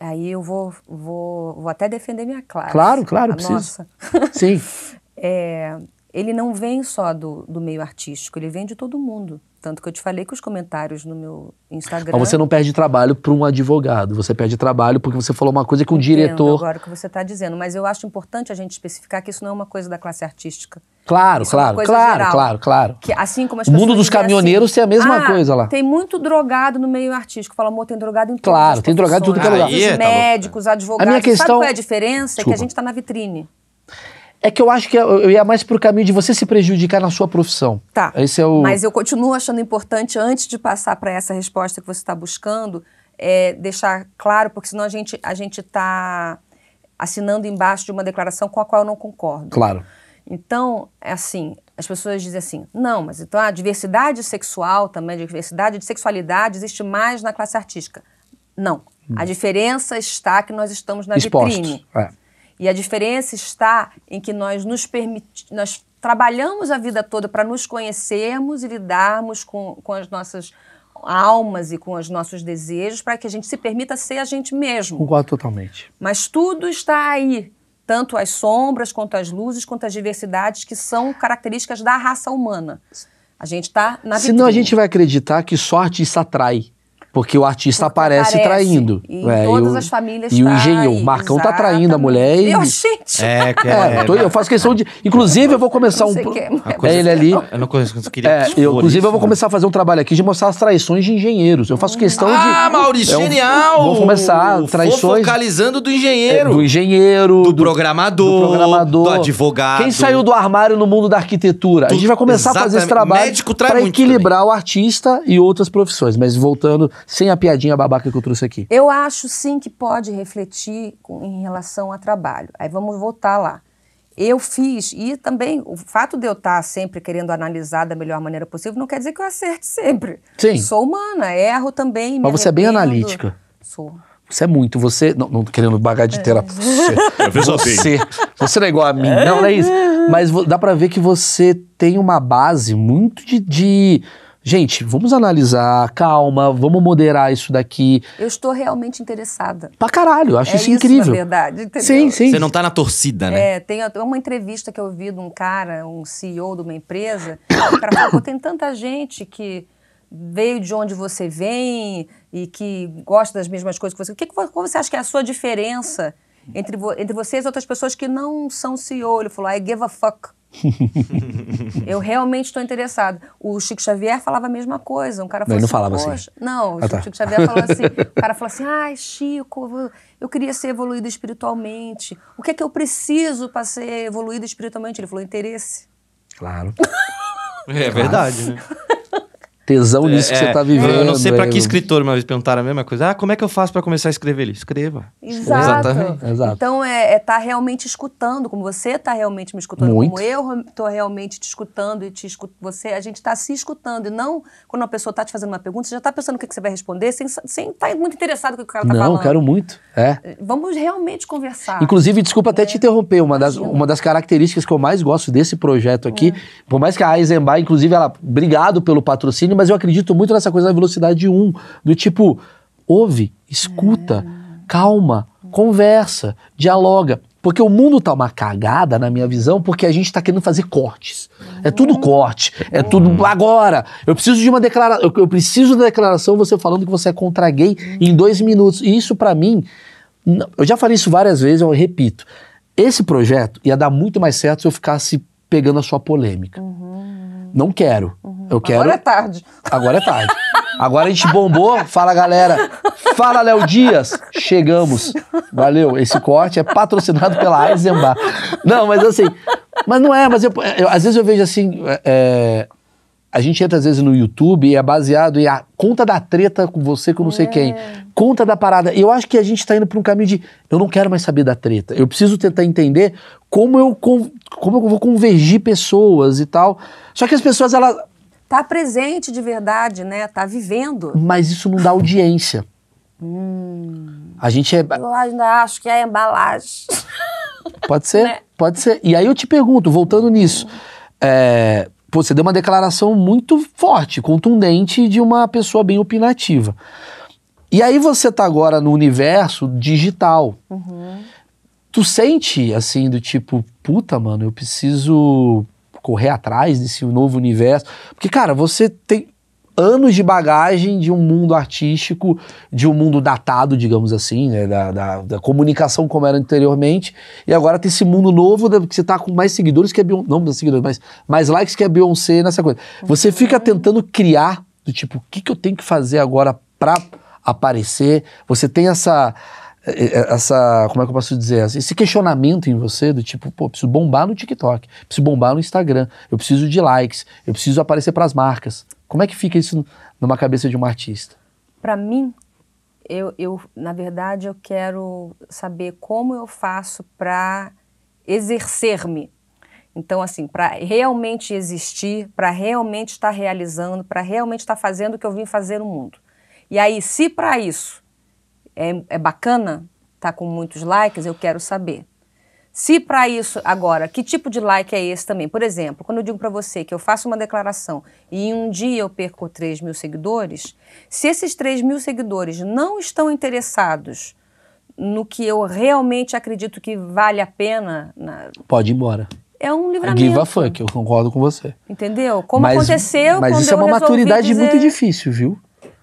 Aí eu vou, vou, vou até defender minha classe. Claro, claro, ah, precisa. Nossa. Sim. é, ele não vem só do, do meio artístico, ele vem de todo mundo. Tanto que eu te falei que os comentários no meu Instagram. Mas você não perde trabalho para um advogado, você perde trabalho porque você falou uma coisa que um diretor. agora o que você está dizendo, mas eu acho importante a gente especificar que isso não é uma coisa da classe artística. Claro, isso é claro, é claro, geral, claro, claro. Que assim como as O mundo dos caminhoneiros assim, é a mesma ah, coisa lá. Tem muito drogado no meio artístico. Fala, amor, tem drogado em todas Claro, tem drogado em tudo que é lugar. Aí, os tá médicos, louco. advogados. A minha questão... Sabe qual é a diferença? Desculpa. É que a gente está na vitrine. É que eu acho que é, eu ia mais pro caminho de você se prejudicar na sua profissão. Tá. Esse é o... Mas eu continuo achando importante, antes de passar para essa resposta que você está buscando, é deixar claro, porque senão a gente a está assinando embaixo de uma declaração com a qual eu não concordo. Claro. Então, é assim, as pessoas dizem assim, não, mas então a diversidade sexual também, a diversidade de sexualidade existe mais na classe artística. Não. Hum. A diferença está que nós estamos na Exposto. vitrine. É e a diferença está em que nós nos permitimos, nós trabalhamos a vida toda para nos conhecermos e lidarmos com, com as nossas almas e com os nossos desejos para que a gente se permita ser a gente mesmo. Concordo totalmente. Mas tudo está aí, tanto as sombras quanto as luzes, quanto as diversidades que são características da raça humana. A gente está na Senão a gente vai acreditar que sorte isso atrai. Porque o artista Porque aparece, aparece, traindo. É, e é, todas as famílias E o tá engenheiro, o Marcão tá exatamente. tá traindo a mulher. E... Eu, gente. É, que é, é tô, eu faço questão de. Inclusive, eu vou começar um. Que, é ele ali. Eu não conheço, eu queria. É, eu, inclusive, isso, eu vou né? começar a fazer um trabalho aqui de mostrar as traições de engenheiros. Eu faço hum. questão ah, de. Ah, Maurício, é um, genial! Vou começar traições. Focalizando do é, engenheiro. do engenheiro. Do, do, programador. Do programador. Do advogado. Quem saiu do armário no mundo da arquitetura. Do, a gente vai começar a fazer esse trabalho para equilibrar o artista e outras profissões. Mas voltando sem a piadinha babaca que eu trouxe aqui? Eu acho sim que pode refletir com, em relação a trabalho. Aí vamos voltar lá. Eu fiz, e também o fato de eu estar sempre querendo analisar da melhor maneira possível não quer dizer que eu acerte sempre. Sim. Sou humana, erro também. Mas você arrependo. é bem analítica. Sou. Você é muito, você. Não, não querendo bagar de é. terapia. fiz Você, você não é igual a mim. Não, não é isso. Mas dá para ver que você tem uma base muito de, de gente, vamos analisar, calma, vamos moderar isso daqui. Eu estou realmente interessada. Pra caralho, acho é isso, isso incrível. É verdade, entendeu? Sim, sim. Você não tá na torcida, né? É, tem uma entrevista que eu vi de um cara, um CEO de uma empresa, o cara falou, tem tanta gente que veio de onde você vem e que gosta das mesmas coisas que você. O que, qual você acha que é a sua diferença entre, vo, entre você e outras pessoas que não são CEO? Ele falou, I give a fuck. eu realmente estou interessado. O Chico Xavier falava a mesma coisa. Um cara falou não, assim, não falava assim. Não, ah, o tá. Chico Xavier falou assim. o cara falou assim: ai, ah, Chico, eu queria ser evoluído espiritualmente. O que é que eu preciso para ser evoluído espiritualmente? Ele falou: interesse. Claro. é, é verdade, né? tesão nisso é, que você tá é. vivendo. Eu não sei para que escritor uma vez perguntaram a mesma coisa. Ah, como é que eu faço para começar a escrever? Ele, escreva. Exato. Exatamente. Exato. Então, é, é tá realmente escutando, como você tá realmente me escutando, Muito. como eu tô realmente te escutando e te escuto você. A gente tá se escutando e não quando uma pessoa tá te fazendo uma pergunta, você já tá pensando o que, que você vai responder, sem, sem tá muito interessado no que o cara está falando. Não, quero muito. É. é. Vamos realmente conversar. Inclusive, desculpa até é. te interromper, uma das, uma das características que eu mais gosto desse projeto aqui, é. por mais que a Eisenbach, inclusive, ela, obrigado pelo patrocínio, ouvindo, mas eu acredito muito nessa coisa da velocidade 1, do tipo, ouve, escuta, calma, conversa, dialoga. Porque o mundo tá uma cagada, na minha visão, porque a gente tá querendo fazer cortes. É tudo corte, é tudo agora. Eu preciso de uma declaração, eu preciso da declaração você falando que você é contra gay em dois minutos. E isso para mim, eu já falei isso várias vezes, eu repito. Esse projeto ia dar muito mais certo se eu ficasse pegando a sua polêmica. Uhum não quero. Uhum. Eu quero. Agora é tarde. Agora é tarde. Agora a gente bombou. Fala, galera. Fala, Léo Dias. Chegamos. Valeu. Esse corte é patrocinado pela Eisenbar. Não, mas assim. Mas não é, mas eu, eu às vezes eu vejo assim. É, é, a gente entra às vezes no YouTube e é baseado em a conta da treta com você com não sei é. quem, conta da parada. Eu acho que a gente está indo para um caminho de eu não quero mais saber da treta. Eu preciso tentar entender como eu, como eu vou convergir pessoas e tal. Só que as pessoas, elas. Tá presente de verdade, né? Tá vivendo. Mas isso não dá audiência. hum. A gente é. Eu ainda acho que é embalagem. Pode ser, né? pode ser. E aí eu te pergunto, voltando nisso. É, você deu uma declaração muito forte, contundente de uma pessoa bem opinativa. E aí você está agora no universo digital. Uhum tu sente assim do tipo, puta, mano, eu preciso correr atrás desse novo universo. Porque, cara, você tem anos de bagagem de um mundo artístico, de um mundo datado, digamos assim, né, da, da, da comunicação como era anteriormente, e agora tem esse mundo novo né, que você tá com mais seguidores que a Beyoncé, não seguidores, mas mais likes que a Beyoncé nessa coisa. Você fica tentando criar do tipo, o que, que eu tenho que fazer agora para aparecer? Você tem essa é, é, essa, como é que eu posso dizer, esse questionamento em você do tipo, pô, preciso bombar no TikTok, preciso bombar no Instagram, eu preciso de likes, eu preciso aparecer para as marcas. Como é que fica isso numa cabeça de um artista? Para mim, eu, eu, na verdade, eu quero saber como eu faço para exercer-me. Então, assim, para realmente existir, para realmente estar tá realizando, para realmente estar tá fazendo o que eu vim fazer no mundo. E aí, se para isso é, é bacana, tá com muitos likes, eu quero saber. Se para isso, agora, que tipo de like é esse também? Por exemplo, quando eu digo para você que eu faço uma declaração e em um dia eu perco 3 mil seguidores, se esses 3 mil seguidores não estão interessados no que eu realmente acredito que vale a pena. Na... Pode ir embora. É um livramento. Give a fuck, eu concordo com você. Entendeu? Como mas, aconteceu. Mas isso é uma maturidade dizer... muito difícil, viu?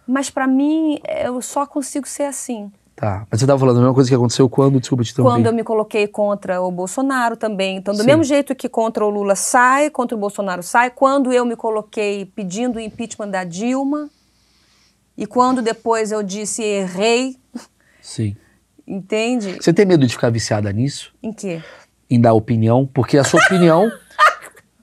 Mas para mim, eu só consigo ser assim. Tá. Mas você estava falando a mesma coisa que aconteceu quando, desculpa te interromper. Quando eu me coloquei contra o Bolsonaro também. Então, do Sim. mesmo jeito que contra o Lula sai, contra o Bolsonaro sai. Quando eu me coloquei pedindo o impeachment da Dilma. E quando depois eu disse errei. Sim. Entende? Você tem medo de ficar viciada nisso? Em quê? Em dar opinião, porque a sua opinião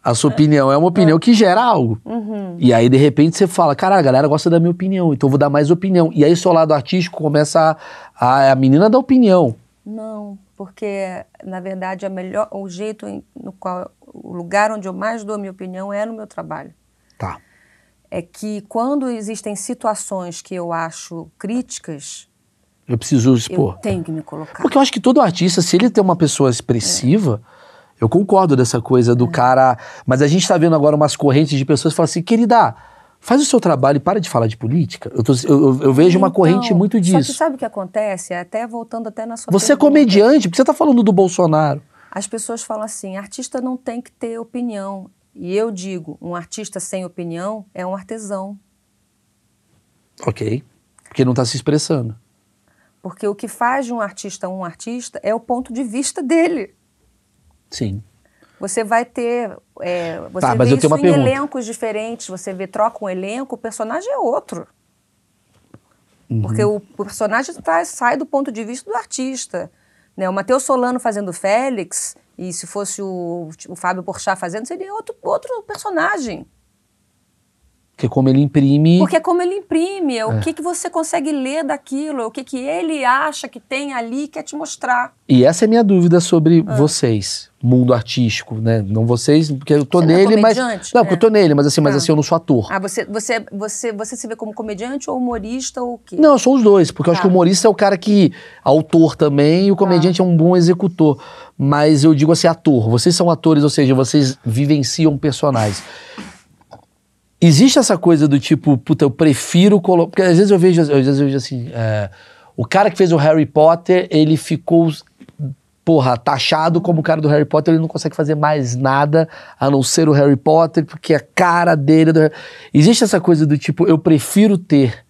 a sua opinião é uma opinião que gera algo. Uhum. E aí, de repente, você fala: caralho, a galera gosta da minha opinião, então eu vou dar mais opinião. E aí, seu lado artístico começa a, a, a menina da opinião. Não, porque, na verdade, a melhor, o jeito no qual. O lugar onde eu mais dou a minha opinião é no meu trabalho. Tá. É que quando existem situações que eu acho críticas, eu preciso expor. Eu tenho que me colocar. Porque eu acho que todo artista, se ele tem uma pessoa expressiva, é. Eu concordo dessa coisa do é. cara. Mas a gente está vendo agora umas correntes de pessoas que falam assim, querida, faz o seu trabalho e para de falar de política. Eu, tô, eu, eu vejo então, uma corrente muito disso. Só que sabe o que acontece? É até voltando até na sua. Você é pergunta. é comediante, porque você está falando do Bolsonaro. As pessoas falam assim: artista não tem que ter opinião. E eu digo: um artista sem opinião é um artesão. Ok. Porque não está se expressando. Porque o que faz de um artista um artista é o ponto de vista dele. Sim. Você vai ter. É, você tá, vê isso em pergunta. elencos diferentes, você vê, troca um elenco, o personagem é outro. Uhum. Porque o, o personagem tá, sai do ponto de vista do artista. Né? O Matheus Solano fazendo Félix, e se fosse o, o Fábio Porchat fazendo, seria outro, outro personagem. Porque é como ele imprime. Porque é como ele imprime, é. o que, que você consegue ler daquilo, o que, que ele acha que tem ali e quer te mostrar. E essa é a minha dúvida sobre ah. vocês, mundo artístico, né? Não vocês, porque eu tô você nele, não é mas. Não, porque é. eu tô é. nele, mas assim, mas tá. assim, eu não sou ator. Ah, você, você, você, você se vê como comediante ou humorista ou o quê? Não, eu sou os dois, porque eu acho que tá. o humorista é o cara que. autor também, e o tá. comediante é um bom executor. Mas eu digo assim, ator. Vocês são atores, ou seja, vocês vivenciam personagens existe essa coisa do tipo, puta, eu prefiro colocar. Porque às vezes eu vejo, às vezes eu vejo assim. É, o cara que fez o Harry Potter, ele ficou, porra, taxado como o cara do Harry Potter, ele não consegue fazer mais nada a não ser o Harry Potter, porque a cara dele. É do... Existe essa coisa do tipo, eu prefiro ter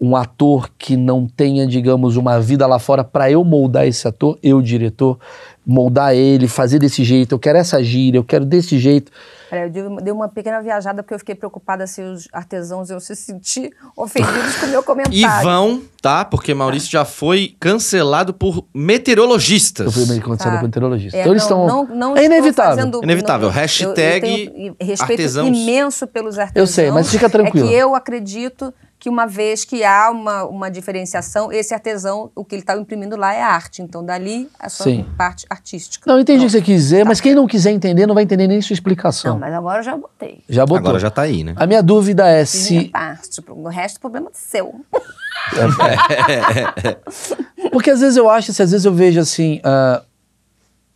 um ator que não tenha, digamos, uma vida lá fora para eu moldar esse ator, eu diretor, moldar ele, fazer desse jeito, eu quero essa gíria, eu quero desse jeito. Peraí, eu dei uma pequena viajada porque eu fiquei preocupada se os artesãos iam se sentir ofendidos com o meu comentário. E vão, tá? Porque Maurício já foi cancelado por meteorologistas. Eu fui cancelado tá. por meteorologistas. É, então não, eles estão... Não, não é inevitável. Fazendo, é inevitável. Não, Hashtag eu, eu tenho respeito artesãos. imenso pelos artesãos. Eu sei, mas fica tranquilo. É que eu acredito que uma vez que há uma, uma diferenciação, esse artesão, o que ele está imprimindo lá é arte. Então, dali a sua Sim. parte artística. Não, entendi o que você quis dizer, tá. mas quem não quiser entender não vai entender nem sua explicação. Não, mas agora eu já botei. Já botou. Agora já está aí, né? A minha dúvida é Sim, se... Parte, tipo, o resto o é problema é seu. Porque às vezes eu acho, se assim, às vezes eu vejo assim... Uh,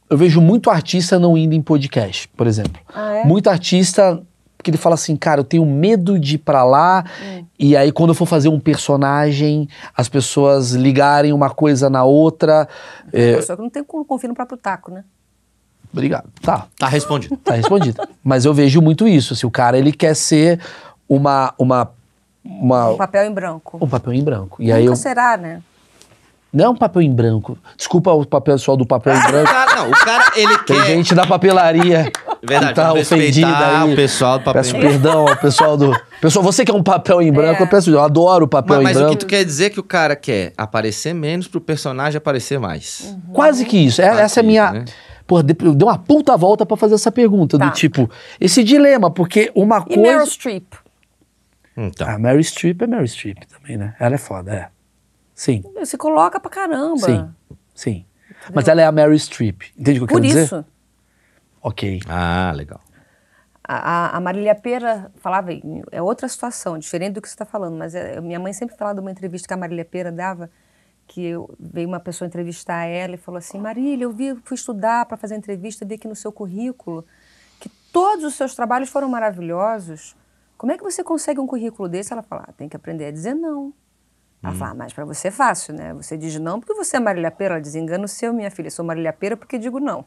eu vejo muito artista não indo em podcast, por exemplo. Ah, é? Muito artista porque ele fala assim, cara, eu tenho medo de ir pra lá, é. e aí quando eu for fazer um personagem, as pessoas ligarem uma coisa na outra. É... Só que não tem como confiar no próprio taco, né? Obrigado. Tá. Tá respondido. Tá respondido. Mas eu vejo muito isso. Assim, o cara, ele quer ser uma... uma uma, um papel em branco. Um papel em branco. E Nunca aí eu, será, né? Não é um papel em branco. Desculpa o pessoal do papel em ah, branco. Tá, não, o cara, ele Tem quer... gente da papelaria é Verdade, tá ofendida aí. o pessoal do papel peço em branco. perdão ao pessoal do... Pessoal, você quer um papel em branco, é. eu peço... Eu adoro papel mas, em mas branco. Mas o que tu quer dizer é que o cara quer aparecer menos pro personagem aparecer mais. Uhum. Quase que isso. É, essa é a minha... Né? deu uma puta volta para fazer essa pergunta. Tá. Do tipo, esse dilema, porque uma e coisa... E então. ah, Meryl Streep? Então. A Mary Streep é Mary Streep também, né? Ela é foda, é. Sim. se coloca pra caramba. Sim, sim. Entendeu? Mas ela é a Mary Streep. Entende o que eu Por quero isso. dizer? Ok. Ah, legal. A, a Marília Pera falava, é outra situação, diferente do que você está falando, mas é, minha mãe sempre falava de uma entrevista que a Marília Pera dava, que eu, veio uma pessoa entrevistar ela e falou assim: Marília, eu vi, fui estudar para fazer entrevista, vi que no seu currículo que todos os seus trabalhos foram maravilhosos. Como é que você consegue um currículo desse? Ela fala: ah, tem que aprender a dizer não. Ela hum. fala, ah, mas para você é fácil, né? Você diz não porque você é Marília Pera. Ela diz, seu, minha filha, eu sou Marília Pera porque digo não.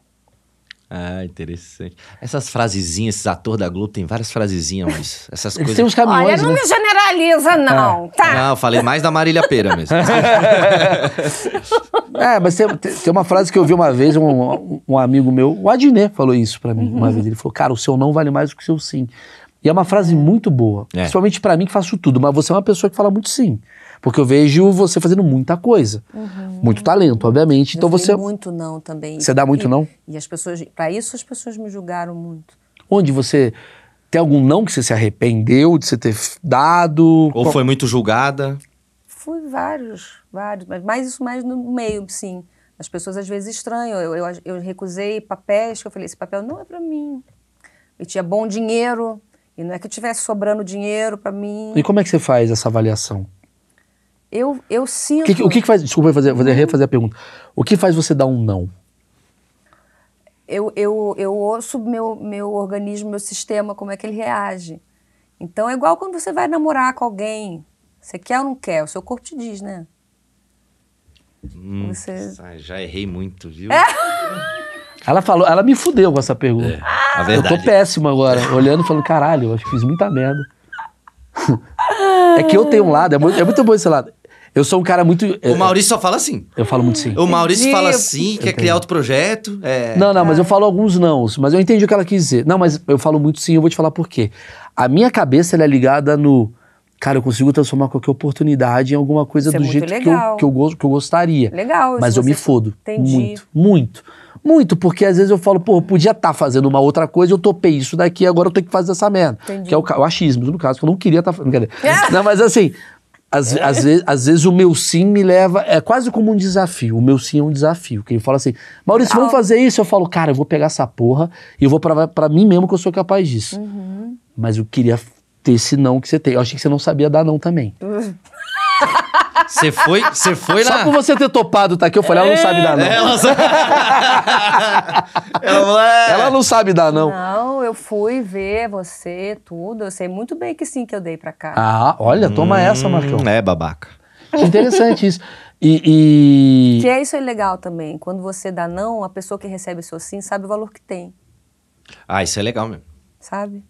Ah, interessante. Essas frasezinhas, esses atores da Globo tem várias frasezinhas, mas essas coisas... têm uns caminhões, Olha, não né? me generaliza, ah, não, tá? Não, eu falei mais da Marília Pera mesmo. é, mas tem, tem, uma frase que eu vi uma vez, um, um amigo meu, o Adnet, falou isso para mim uhum. uma vez. Ele falou, cara, o seu não vale mais do que o seu sim. E é uma frase muito boa, é. principalmente para mim que faço tudo, mas você é uma pessoa que fala muito sim. Porque eu vejo você fazendo muita coisa. Uhum. Muito talento, obviamente. Então eu então você. muito não também. Você dá muito e, não? E as pessoas, para isso as pessoas me julgaram muito. Onde você tem algum não que você se arrependeu de você ter dado? Ou foi muito julgada? Fui vários, vários, mas mais isso mais no meio, sim. As pessoas às vezes estranham. Eu, eu, eu recusei papéis que eu falei, esse papel não é para mim. E tinha bom dinheiro, e não é que tivesse sobrando dinheiro para mim. E como é que você faz essa avaliação? Eu, eu sinto. que, o que, faz. Desculpa fazer, fazer, refazer a pergunta. O que faz você dar um não? Eu, eu, eu ouço meu, meu organismo, meu sistema, como é que ele reage. Então é igual quando você vai namorar com alguém. Você quer ou não quer? O seu corpo te diz, né? Hum, você... Já errei muito, viu? É. Ela falou, ela me fudeu com essa pergunta. É, verdade. Eu tô péssimo agora, olhando e falando, caralho, eu acho que fiz muita merda. é que eu tenho um lado, é muito, é muito bom esse lado. Eu sou um cara muito. O é, Maurício só fala assim. Eu falo muito sim. O Maurício entendi. fala sim, quer criar outro projeto. É... Não, não, mas eu falo alguns não. Mas eu entendi o que ela quis dizer. Não, mas eu falo muito sim, eu vou te falar por quê. A minha cabeça ela é ligada no. Cara, eu consigo transformar qualquer oportunidade em alguma coisa Isso é do é jeito que eu, que, eu, que eu gostaria. Legal, Mas eu me fodo. Entendi. Muito, muito. Muito, porque às vezes eu falo, pô, eu podia estar tá fazendo uma outra coisa, eu topei isso daqui, agora eu tenho que fazer essa merda. Entendi. Que é o, o achismo, no caso, que eu não queria estar tá fazendo. Não, mas assim, às, é? às, vezes, às vezes o meu sim me leva. É quase como um desafio. O meu sim é um desafio. Que ele fala assim, Maurício, vamos fazer isso? Eu falo, cara, eu vou pegar essa porra e eu vou provar para mim mesmo que eu sou capaz disso. Uhum. Mas eu queria ter esse não que você tem. Eu achei que você não sabia dar não também. Uhum. Você foi, você foi lá. Só por você ter topado tá aqui, eu falei, ela não é, sabe dar não. Ela, sabe... É. ela... não sabe dar não. Não, eu fui ver você, tudo. Eu sei muito bem que sim que eu dei pra cá. Ah, olha, toma hum, essa, Marcão. É, babaca. É interessante isso. E, e... Que é isso é legal também. Quando você dá não, a pessoa que recebe o seu sim sabe o valor que tem. Ah, isso é legal mesmo. Sabe?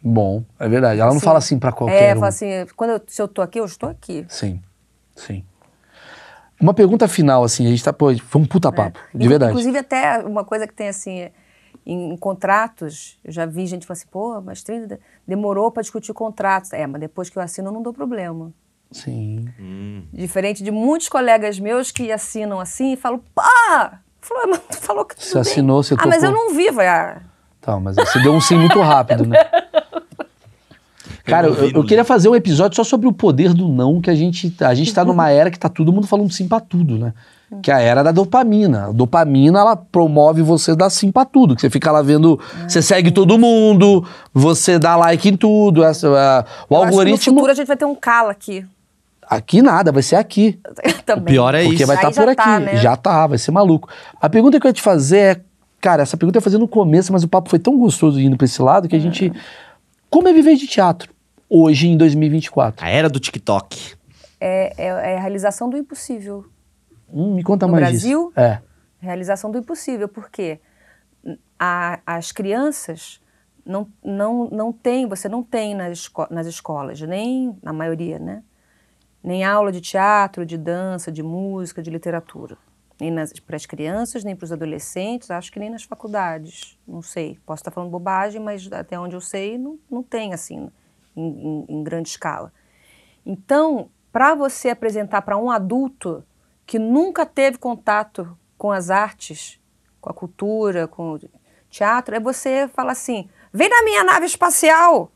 Bom, é verdade. Ela não Sim. fala assim para qualquer é, um. É, fala assim, quando eu, se eu tô aqui, eu estou aqui. Sim. Sim. Uma pergunta final, assim, a gente tá, pô, foi um puta é, papo, é. de e, verdade. Inclusive, até uma coisa que tem, assim, em, em contratos, eu já vi gente falando assim, pô, mas Trinda demorou para discutir contratos. É, mas depois que eu assino, não dou problema. Sim. Hum. Diferente de muitos colegas meus que assinam assim e falam, pá! Falou, mas tu falou que tudo Você bem. assinou, você topou. Ah, mas eu não vivo, é. Tá, mas você deu um sim muito rápido, né? Cara, eu, eu, queria fazer um episódio só sobre o poder do não, que a gente, tá, a gente tá numa era que tá todo mundo falando sim pra tudo, né? Que é a era da dopamina. A dopamina, ela promove você dar sim pra tudo. Que você fica lá vendo, ah, você segue todo mundo, você dá like em tudo. Essa, a, o eu algoritmo. Acho que no futuro a gente vai ter um cala aqui. Aqui nada, vai ser aqui. Também. O pior é Porque isso. Porque vai estar tá por aqui. Tá, né? Já tá, vai ser maluco. A pergunta que eu ia te fazer é, cara, essa pergunta eu ia fazer no começo, mas o papo foi tão gostoso indo pra esse lado que a é. gente. Como é viver de teatro? hoje em 2024? A era do TikTok. É, é, é a realização do impossível. Hum, me conta no mais Brasil, disso. É. Realização do impossível, porque a, as crianças não, não, não tem, você não tem nas, esco nas escolas, nem na maioria, né? Nem aula de teatro, de dança, de música, de literatura. Nem para as crianças, nem para os adolescentes, acho que nem nas faculdades. Não sei, posso estar falando bobagem, mas até onde eu sei, não, não tem assim em, em grande escala. Então, para você apresentar para um adulto que nunca teve contato com as artes, com a cultura, com o teatro, é você falar assim: vem na minha nave espacial!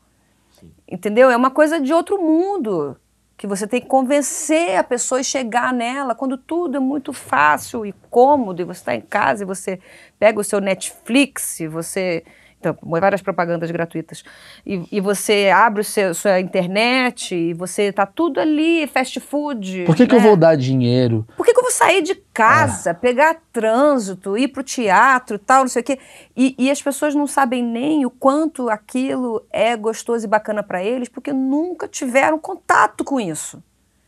Sim. Entendeu? É uma coisa de outro mundo que você tem que convencer a pessoa e chegar nela quando tudo é muito fácil e cômodo e você está em casa e você pega o seu Netflix, você então, várias propagandas gratuitas, e, e você abre o seu, sua internet, e você tá tudo ali, fast food. Por que, né? que eu né? vou dar dinheiro? Por que, que eu vou sair de casa, é. pegar trânsito, ir pro teatro tal, não sei o quê? E, e as pessoas não sabem nem o quanto aquilo é gostoso e bacana para eles, porque nunca tiveram contato com isso.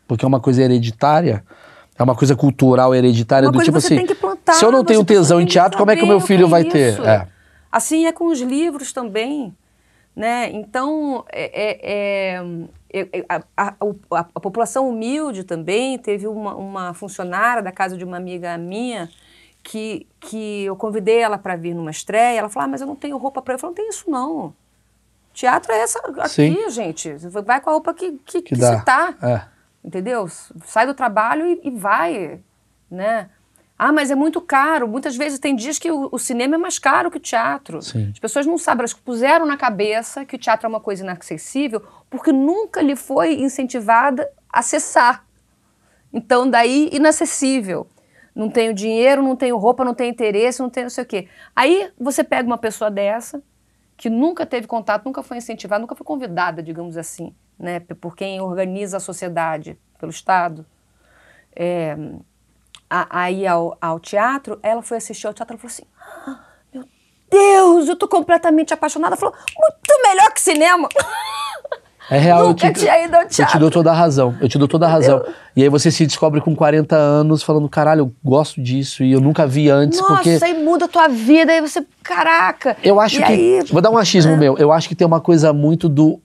Porque é uma coisa hereditária. É uma coisa cultural, hereditária, uma do tipo assim. Plantar, se eu não tenho tesão em teatro, como é que o meu filho é vai isso. ter? É. Assim é com os livros também. Né? Então, é, é, é, a, a, a, a, população humilde também teve uma, uma, funcionária da casa de uma amiga minha que, que eu convidei ela para vir numa estreia. Ela falou: ah, mas eu não tenho roupa para. Eu falei: não tem isso não. Teatro é essa aqui, Sim. gente. Vai com a roupa que, que, que, que tá. Entendeu? Sai do trabalho e, e vai. Né? Ah, mas é muito caro. Muitas vezes tem dias que o, o cinema é mais caro que o teatro. Sim. As pessoas não sabem, elas puseram na cabeça que o teatro é uma coisa inacessível porque nunca lhe foi incentivada a acessar. Então, daí, inacessível. Não tenho dinheiro, não tenho roupa, não tenho interesse, não tenho não sei o quê. Aí você pega uma pessoa dessa, que nunca teve contato, nunca foi incentivada, nunca foi convidada, digamos assim, né, por quem organiza a sociedade, pelo Estado. É, a, a ir ao, ao, teatro, ela foi assistir ao teatro, e falou assim, ah, meu Deus, eu tô completamente apaixonada. Ela falou, muito melhor que cinema. É real, Nunca eu te, tinha ido ao teatro. Eu te dou toda a razão. Eu te dou toda a razão. E aí você se descobre com 40 anos falando, caralho, eu gosto disso e eu nunca vi antes. Nossa, porque... aí muda a tua vida, aí você, caraca. Eu acho e que. Aí... Vou dar um achismo é. meu. Eu acho que tem uma coisa muito do.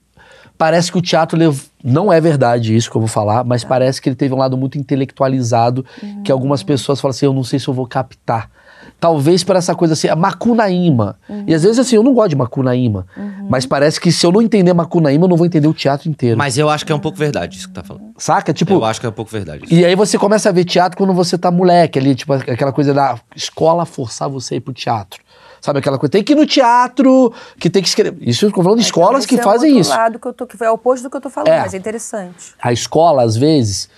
Parece que o teatro levou não é verdade isso que eu vou falar, mas tá. parece que ele teve um lado muito intelectualizado uhum. que algumas pessoas falam assim: eu não sei se eu vou captar. Talvez para essa coisa assim, a Macunaíma. Uhum. E às uhum. vezes assim, eu não gosto de Macunaíma, uhum. mas parece que se eu não entender Macunaíma, eu não vou entender o teatro inteiro. Mas eu acho que é um pouco verdade isso que tá falando. Saca? Tipo. Eu acho que é um pouco verdade. Isso. E aí você começa a ver teatro quando você tá moleque ali, tipo aquela coisa da escola forçar você a ir pro teatro sabe aquela coisa? Tem que ir no teatro, que tem que escrever. Isso eu estou falando de escolas que fazem é isso. Lado que eu tô, que é o oposto do que eu tô falando, é. mas é interessante. A escola, às vezes.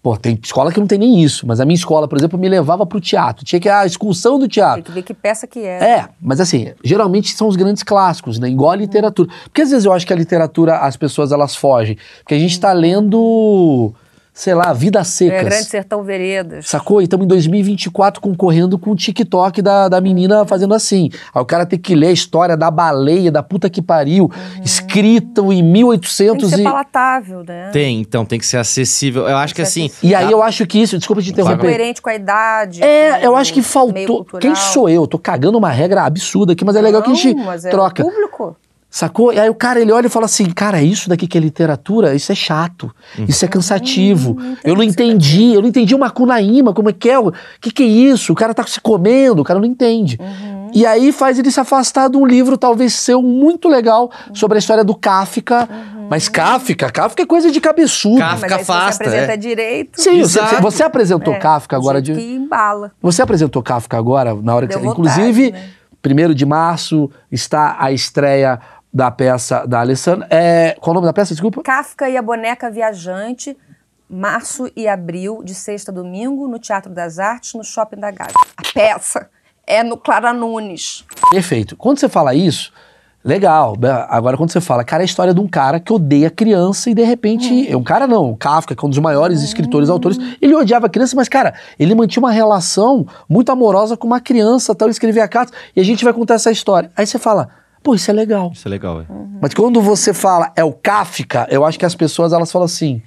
Pô, tem escola que não tem nem isso, mas a minha escola, por exemplo, me levava para o teatro. Tinha que ah, a excursão do teatro. Tem que ver que peça que é. É, mas assim, geralmente são os grandes clássicos, né? Igual a uhum. literatura. Porque às vezes eu acho que a literatura, as pessoas elas fogem. Porque a gente está lendo sei lá, Vida é, Secas. É, Grande Sertão Veredas. Sacou? estamos em 2024, concorrendo com o TikTok da, da menina fazendo assim. Aí o cara tem que ler a história da baleia, da puta que pariu, uhum. escrita em 1800 tem que ser e... palatável, né? Tem, então, tem que ser acessível. Eu acho que, que assim... E aí eu acho que isso, desculpa te interromper. Claro. Coerente com a idade. É, eu acho que faltou... Quem sou eu? Tô cagando uma regra absurda aqui, mas é legal Não, que a gente mas é troca. público. Sacou? E aí o cara ele olha e fala assim: cara, é isso daqui que é literatura, isso é chato, uhum. isso é cansativo. Uhum, eu não entendi, eu não entendi uma cunaíma, como é que é? O que, que é isso? O cara tá se comendo, o cara não entende. Uhum. E aí faz ele se afastar de um livro, talvez seu, muito legal, sobre a história do Kafka. Uhum. Mas Kafka, Kafka é coisa de cabeçudo. Kafka Mas afasta, você apresenta é. direito. Sim, você, você, apresentou é, Kafka agora de. Que embala. Você apresentou Kafka agora, na hora Deu que você. Vontade, inclusive, né? 1 de março está a estreia da peça da Alessandra. É, qual o nome da peça, desculpa? Kafka e a Boneca Viajante, março e abril, de sexta a domingo, no Teatro das Artes, no Shopping da Gávea. A peça é no Clara Nunes. Perfeito. Quando você fala isso, legal. Agora, quando você fala, cara, é a história de um cara que odeia criança e de repente. Hum. É um cara, não. O Kafka, que é um dos maiores hum. escritores, autores. Ele odiava criança, mas, cara, ele mantinha uma relação muito amorosa com uma criança, tal. Ele escrevia cartas. E a gente vai contar essa história. Aí você fala. Pô, isso é legal. Isso é legal, é. Uhum. Mas quando você fala é o Kafka, eu acho que as pessoas elas falam assim.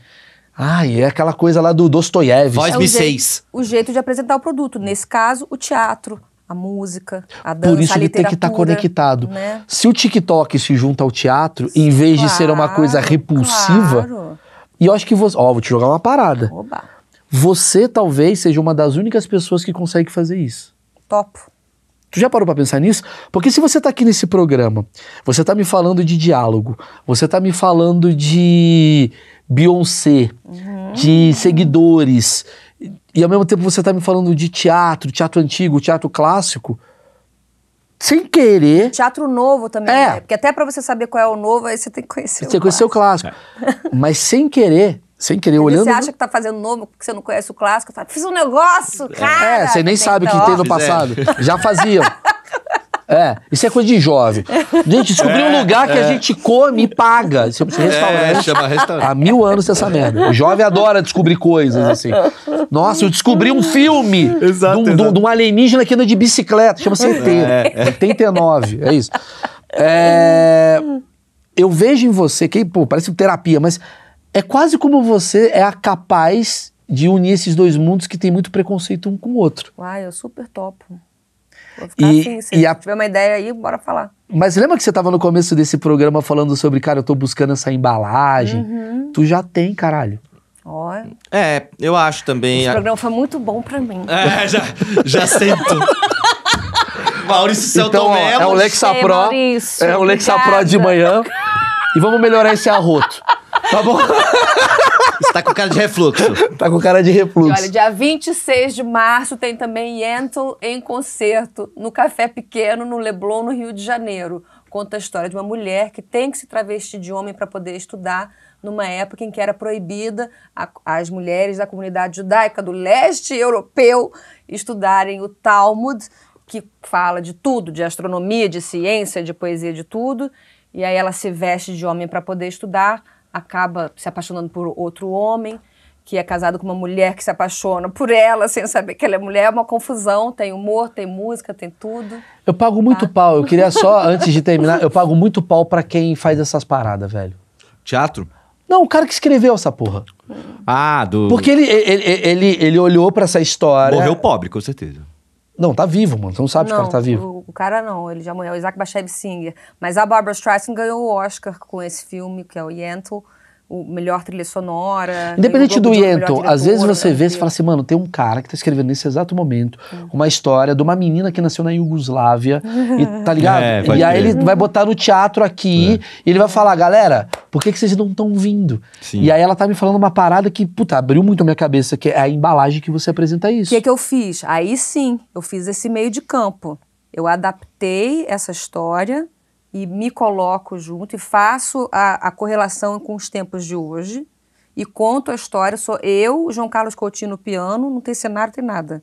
Ah, e é aquela coisa lá do Dostoiévski. Voz é o, jeito, o jeito de apresentar o produto. Nesse caso, o teatro, a música, a dança, Por isso ele tem que estar tá conectado. Né? Se o TikTok se junta ao teatro, Sim, em vez claro, de ser uma coisa repulsiva. Claro. E eu acho que você. Ó, vou te jogar uma parada. Oba. Você talvez seja uma das únicas pessoas que consegue fazer isso. Topo. Tu já parou para pensar nisso? Porque se você está aqui nesse programa, você está me falando de diálogo, você está me falando de Beyoncé, uhum. de seguidores, e ao mesmo tempo você está me falando de teatro, teatro antigo, teatro clássico, sem querer. Teatro novo também, é. né? Porque até para você saber qual é o novo, aí você tem que conhecer você o Você o clássico. É. Mas sem querer, sem querer, olhando. Você acha que tá fazendo novo porque você não conhece o clássico? Fala, fiz um negócio, é. cara! É, você nem sabe o que teve no é. passado. É. Já faziam. É, isso é coisa de jovem. Gente, descobri é, um lugar é. que a é. gente come e paga. Isso precisa É, né? chama restaurante. Há mil anos essa merda. O jovem adora descobrir coisas assim. Nossa, eu descobri um filme exato, de, um, alienígena que anda de bicicleta. Chama CT. É, é. 89, é isso. É, eu vejo em você, que, pô, parece terapia, mas é quase como você é capaz de unir esses dois mundos que tem muito preconceito um com o outro. Uai, eu super topo. Vou ficar e, assim, se a... tiver uma ideia aí, bora falar. Mas lembra que você estava no começo desse programa falando sobre, cara, eu estou buscando essa embalagem. Uhum. Tu já tem, caralho. Oh. É, eu acho também. Esse a... programa foi muito bom para mim. É, já, já sento. Maurício Celton então, é Mello. É o Lexa Pro. É o Lexa Pro de manhã. E vamos melhorar esse arroto. Tá bom? Você tá com cara de refluxo. Tá com cara de refluxo. E olha, dia 26 de março tem também Yentl em concerto no Café Pequeno, no Leblon, no Rio de Janeiro. Conta a história de uma mulher que tem que se travestir de homem para poder estudar numa época em que era proibida a, as mulheres da comunidade judaica do leste europeu estudarem o Talmud, que fala de tudo, de astronomia, de ciência, de poesia, de tudo. E aí ela se veste de homem para poder estudar acaba se apaixonando por outro homem, que é casado com uma mulher que se apaixona por ela sem saber que ela é mulher, é uma confusão, tem humor, tem música, tem tudo. Eu pago tá? muito pau, eu queria só, antes de terminar, eu pago muito pau para quem faz essas paradas, velho. Teatro? Não, o cara que escreveu essa porra. Ah, do. Porque ele, ele, ele, ele olhou para essa história. Morreu pobre, com certeza. Não, tá vivo, mano. Você não sabe não, se o cara tá vivo. O, o cara não, ele já morreu. O Isaac Bashev Singer. Mas a Barbara Streisand ganhou o Oscar com esse filme, que é o Yentl o melhor trilha sonora. Independente do Iento, às vezes você vê e fala assim, mano, tem um cara que tá escrevendo nesse exato momento uhum. uma história de uma menina que nasceu na Iugoslávia e tá ligado? É, e aí ele vai botar no teatro aqui é. e ele vai falar, galera, por que, que vocês não estão vindo? Sim. E aí ela tá me falando uma parada que, puta, abriu muito a minha cabeça, que é a embalagem que você apresenta isso. O que é que eu fiz? Aí sim, eu fiz esse meio de campo. Eu adaptei essa história e me coloco junto e faço a, a correlação com os tempos de hoje e conto a história. Sou eu, João Carlos Coutinho no piano, não tem cenário, tem nada.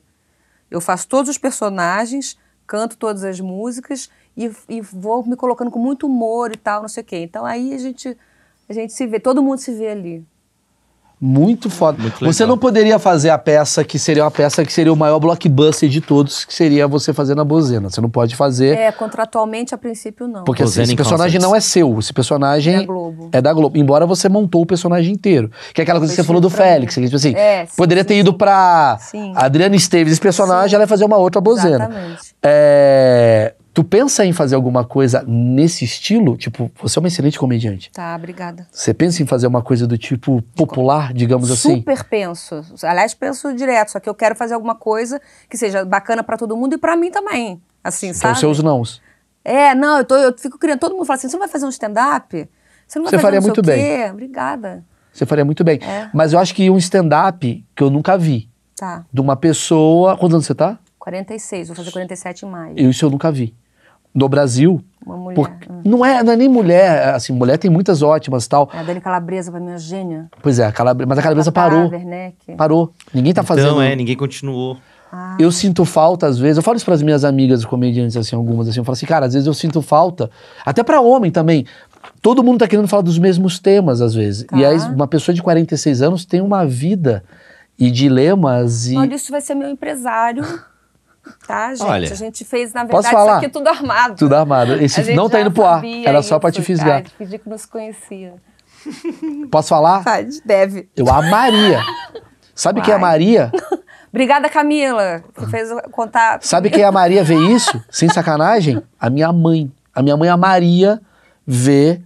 Eu faço todos os personagens, canto todas as músicas e, e vou me colocando com muito humor e tal, não sei o quê. Então aí a gente, a gente se vê, todo mundo se vê ali. Muito foda. Muito você não poderia fazer a peça que seria uma peça que seria o maior blockbuster de todos, que seria você fazer na Bozena. Você não pode fazer. É, contratualmente, a princípio, não. Porque assim, esse personagem não é seu. Esse personagem é, Globo. é da Globo. Embora você montou o personagem inteiro. Que é aquela coisa Foi que você falou do Félix. Que, tipo assim, é, sim, poderia sim, ter ido pra sim. Adriana Esteves, esse personagem, ela ia fazer uma outra Bozena. Exatamente. É Tu pensa em fazer alguma coisa nesse estilo? Tipo, você é uma excelente comediante. Tá, obrigada. Você pensa em fazer uma coisa do tipo popular, digamos Super assim? Super penso. Aliás, penso direto, só que eu quero fazer alguma coisa que seja bacana para todo mundo e para mim também. Assim, então, sabe? Os seus nãos. É, não, eu, tô, eu fico criando. Todo mundo fala assim: você não vai fazer um stand-up? Você não vai você fazer faria um muito bem. Obrigada. Você faria muito bem. É. Mas eu acho que um stand-up que eu nunca vi. Tá. De uma pessoa. Quantos anos você tá? 46, vou fazer 47 em maio. Isso eu nunca vi do Brasil. Uma mulher. Hum. Não, é, não é nem mulher, assim, mulher tem muitas ótimas e tal. É, a Dani Calabresa pra mim é gênia. Pois é, a mas a Calabresa tá parou. Werneck. Parou. Ninguém tá então, fazendo. Não, é, ninguém continuou. Ah. Eu sinto falta, às vezes, eu falo isso para as minhas amigas comediantes, assim, algumas, assim, eu falo assim, cara, às vezes eu sinto falta, até para homem também, todo mundo tá querendo falar dos mesmos temas, às vezes. Tá. E aí, tá. uma pessoa de 46 anos tem uma vida e dilemas e... Olha, isso vai ser meu empresário Tá, gente? Olha, a gente fez, na verdade, isso aqui é tudo armado. Tudo armado. Esse não tá indo pro ar. Era isso, só para te fisgar. Cara, pedi que nos conhecia. Posso falar? Pode, deve. Eu amaria. Sabe Vai. quem é a Maria? Obrigada, Camila, que fez o contato. Sabe quem é a Maria vê isso? Sem sacanagem? A minha mãe. A minha mãe, a Maria, vê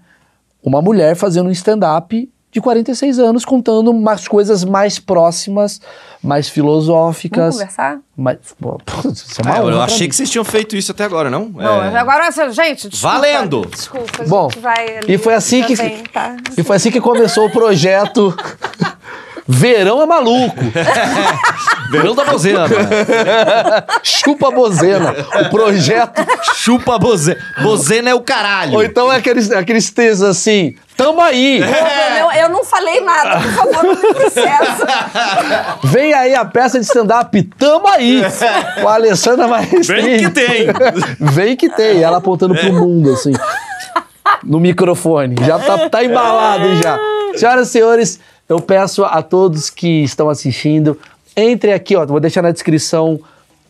uma mulher fazendo um stand-up de 46 anos contando umas coisas mais próximas, mais filosóficas. Vamos conversar? Mas, pô, isso é é, eu achei que vocês tinham feito isso até agora, não? Não, é... agora, gente, desculpa, Valendo! Desculpa, Bom, E foi assim que... tá? E foi assim que começou o projeto... Verão é maluco. Verão da bozena. Chupa bozena. O projeto. Chupa bozena. Bozena é o caralho. Ou então é aqueles, aqueles textos assim. Tamo aí! É. Eu, eu, não falei nada, por favor, não me processa. Vem aí a peça de stand-up Tamo aí! Com a Alessandra Maestrini. Vem que tem! Vem que tem! Ela apontando pro mundo, assim. No microfone. Já tá, tá embalado, já. Senhoras e senhores, eu peço a todos que estão assistindo, entre aqui, ó. Vou deixar na descrição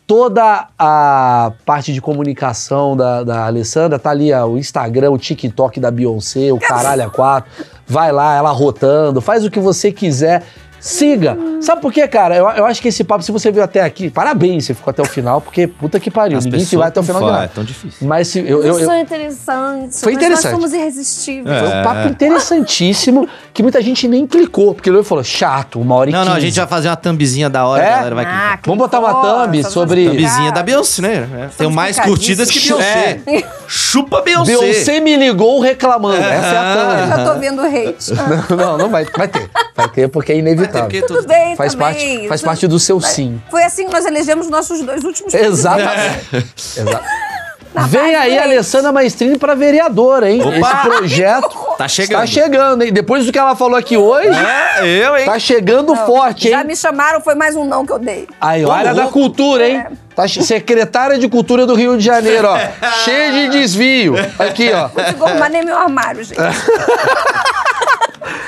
toda a parte de comunicação da, da Alessandra, tá ali ó, o Instagram, o TikTok da Beyoncé, o caralho a quatro. Vai lá, ela rotando, faz o que você quiser Siga. Sabe por quê, cara? Eu, eu acho que esse papo, se você viu até aqui, parabéns, você ficou até o final, porque puta que pariu. As Ninguém que vai até o final de nada. É tão difícil. Mas se, eu, eu, eu... Isso é interessante. Foi interessante. nós somos irresistíveis. É. Foi um é. papo interessantíssimo que muita gente nem clicou, porque ele falou, chato, uma hora e Não, 15. não, a gente vai fazer uma thumbzinha da hora, é? galera vai ah, clicar. Vamos botar uma thumb sobre... Thumbzinha da Beyoncé, né? Tem mais curtidas que Beyoncé. É. Chupa Beyoncé. Beyoncé me ligou reclamando. Essa é a ah. thumb. Eu já tô vendo hate. Não, não, não vai, vai ter. Vai ter porque é inevitável tudo, bem, faz também. parte, faz parte do seu sim. Foi assim que nós elegemos nossos dois últimos Exatamente. Exatamente. Vem aí a Alessandra Maestrini para vereadora, hein? Opa. Esse projeto tá chegando. Tá chegando, hein? Depois do que ela falou aqui hoje. É, eu, hein? Tá chegando não, forte, hein? Já me chamaram, foi mais um não que eu dei. Aí, ó, área da cultura, hein? É. Tá secretária de Cultura do Rio de Janeiro, ó. cheia de desvio. Aqui, ó. Não consigo arrumar nem meu armário, gente.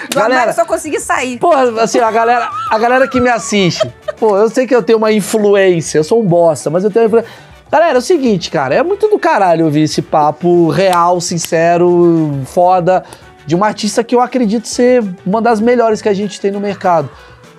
Do galera, eu só consegui sair. Pô, assim, a galera, a galera que me assiste. Pô, eu sei que eu tenho uma influência, eu sou um bosta, mas eu tenho uma influência. Galera, é o seguinte, cara, é muito do caralho ouvir esse papo real, sincero, foda, de uma artista que eu acredito ser uma das melhores que a gente tem no mercado.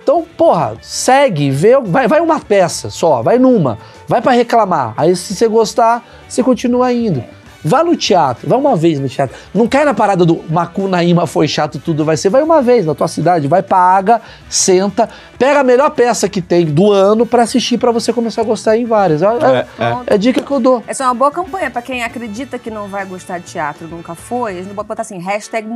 Então, porra, segue, vê, vai, vai uma peça só, vai numa, vai para reclamar. Aí se você gostar, você continua indo. Vá no teatro, vá uma vez no teatro. Não cai na parada do Macunaíma foi chato, tudo vai ser. Vai uma vez na tua cidade, vai, paga, senta, pega a melhor peça que tem do ano para assistir para você começar a gostar em várias. É, é, é, é. é dica que eu dou. Essa é uma boa campanha para quem acredita que não vai gostar de teatro, nunca foi. Eles não podem botar assim, hashtag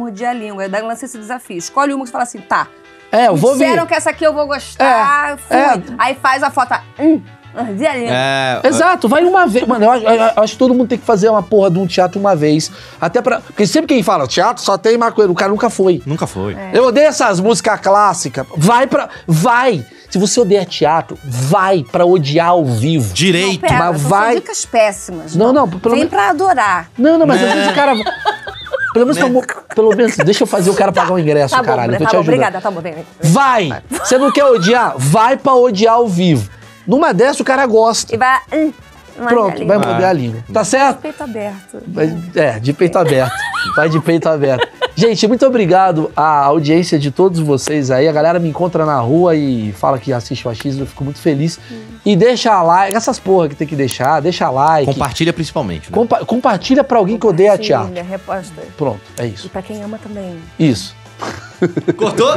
dá eu lança esse desafio. Escolhe uma que você fala assim, tá. É, eu vou Disseram vir. que essa aqui eu vou gostar, é, fui. É. Aí faz a foto, hum. Ah, é, é Exato, vai uma vez. Mano, eu, eu, eu, acho que todo mundo tem que fazer uma porra de um teatro uma vez. Até pra. Porque sempre quem fala teatro só tem maconha. O cara nunca foi. Nunca foi. É. Eu odeio essas músicas clássicas. Vai pra. Vai! Se você odeia teatro, vai pra odiar ao vivo. Direito. Não, pera, mas vai. dicas péssimas. Não, não. pelo pelo Vem pra adorar. Não, não, mas né? às vezes o cara. Pelo menos, né? eu, pelo menos deixa eu fazer o cara pagar o ingresso, tá, tá caralho. Bom, tá te bom, obrigada, tá bom, vem, vem. Vai! Você não quer odiar? Vai pra odiar ao vivo. Numa dessa, o cara gosta. E vai. Hum, Pronto, vai morder a língua. Ah. Tá certo? De peito aberto. É, de peito aberto. Vai de peito aberto. Gente, muito obrigado à audiência de todos vocês aí. A galera me encontra na rua e fala que assiste o achismo. Eu fico muito feliz. E deixa a like. Essas porra que tem que deixar. Deixa a like. Compartilha principalmente. Né? Compa compartilha pra alguém que odeia a teatro. reposta. Pronto, é isso. E pra quem ama também. Isso. Cortou?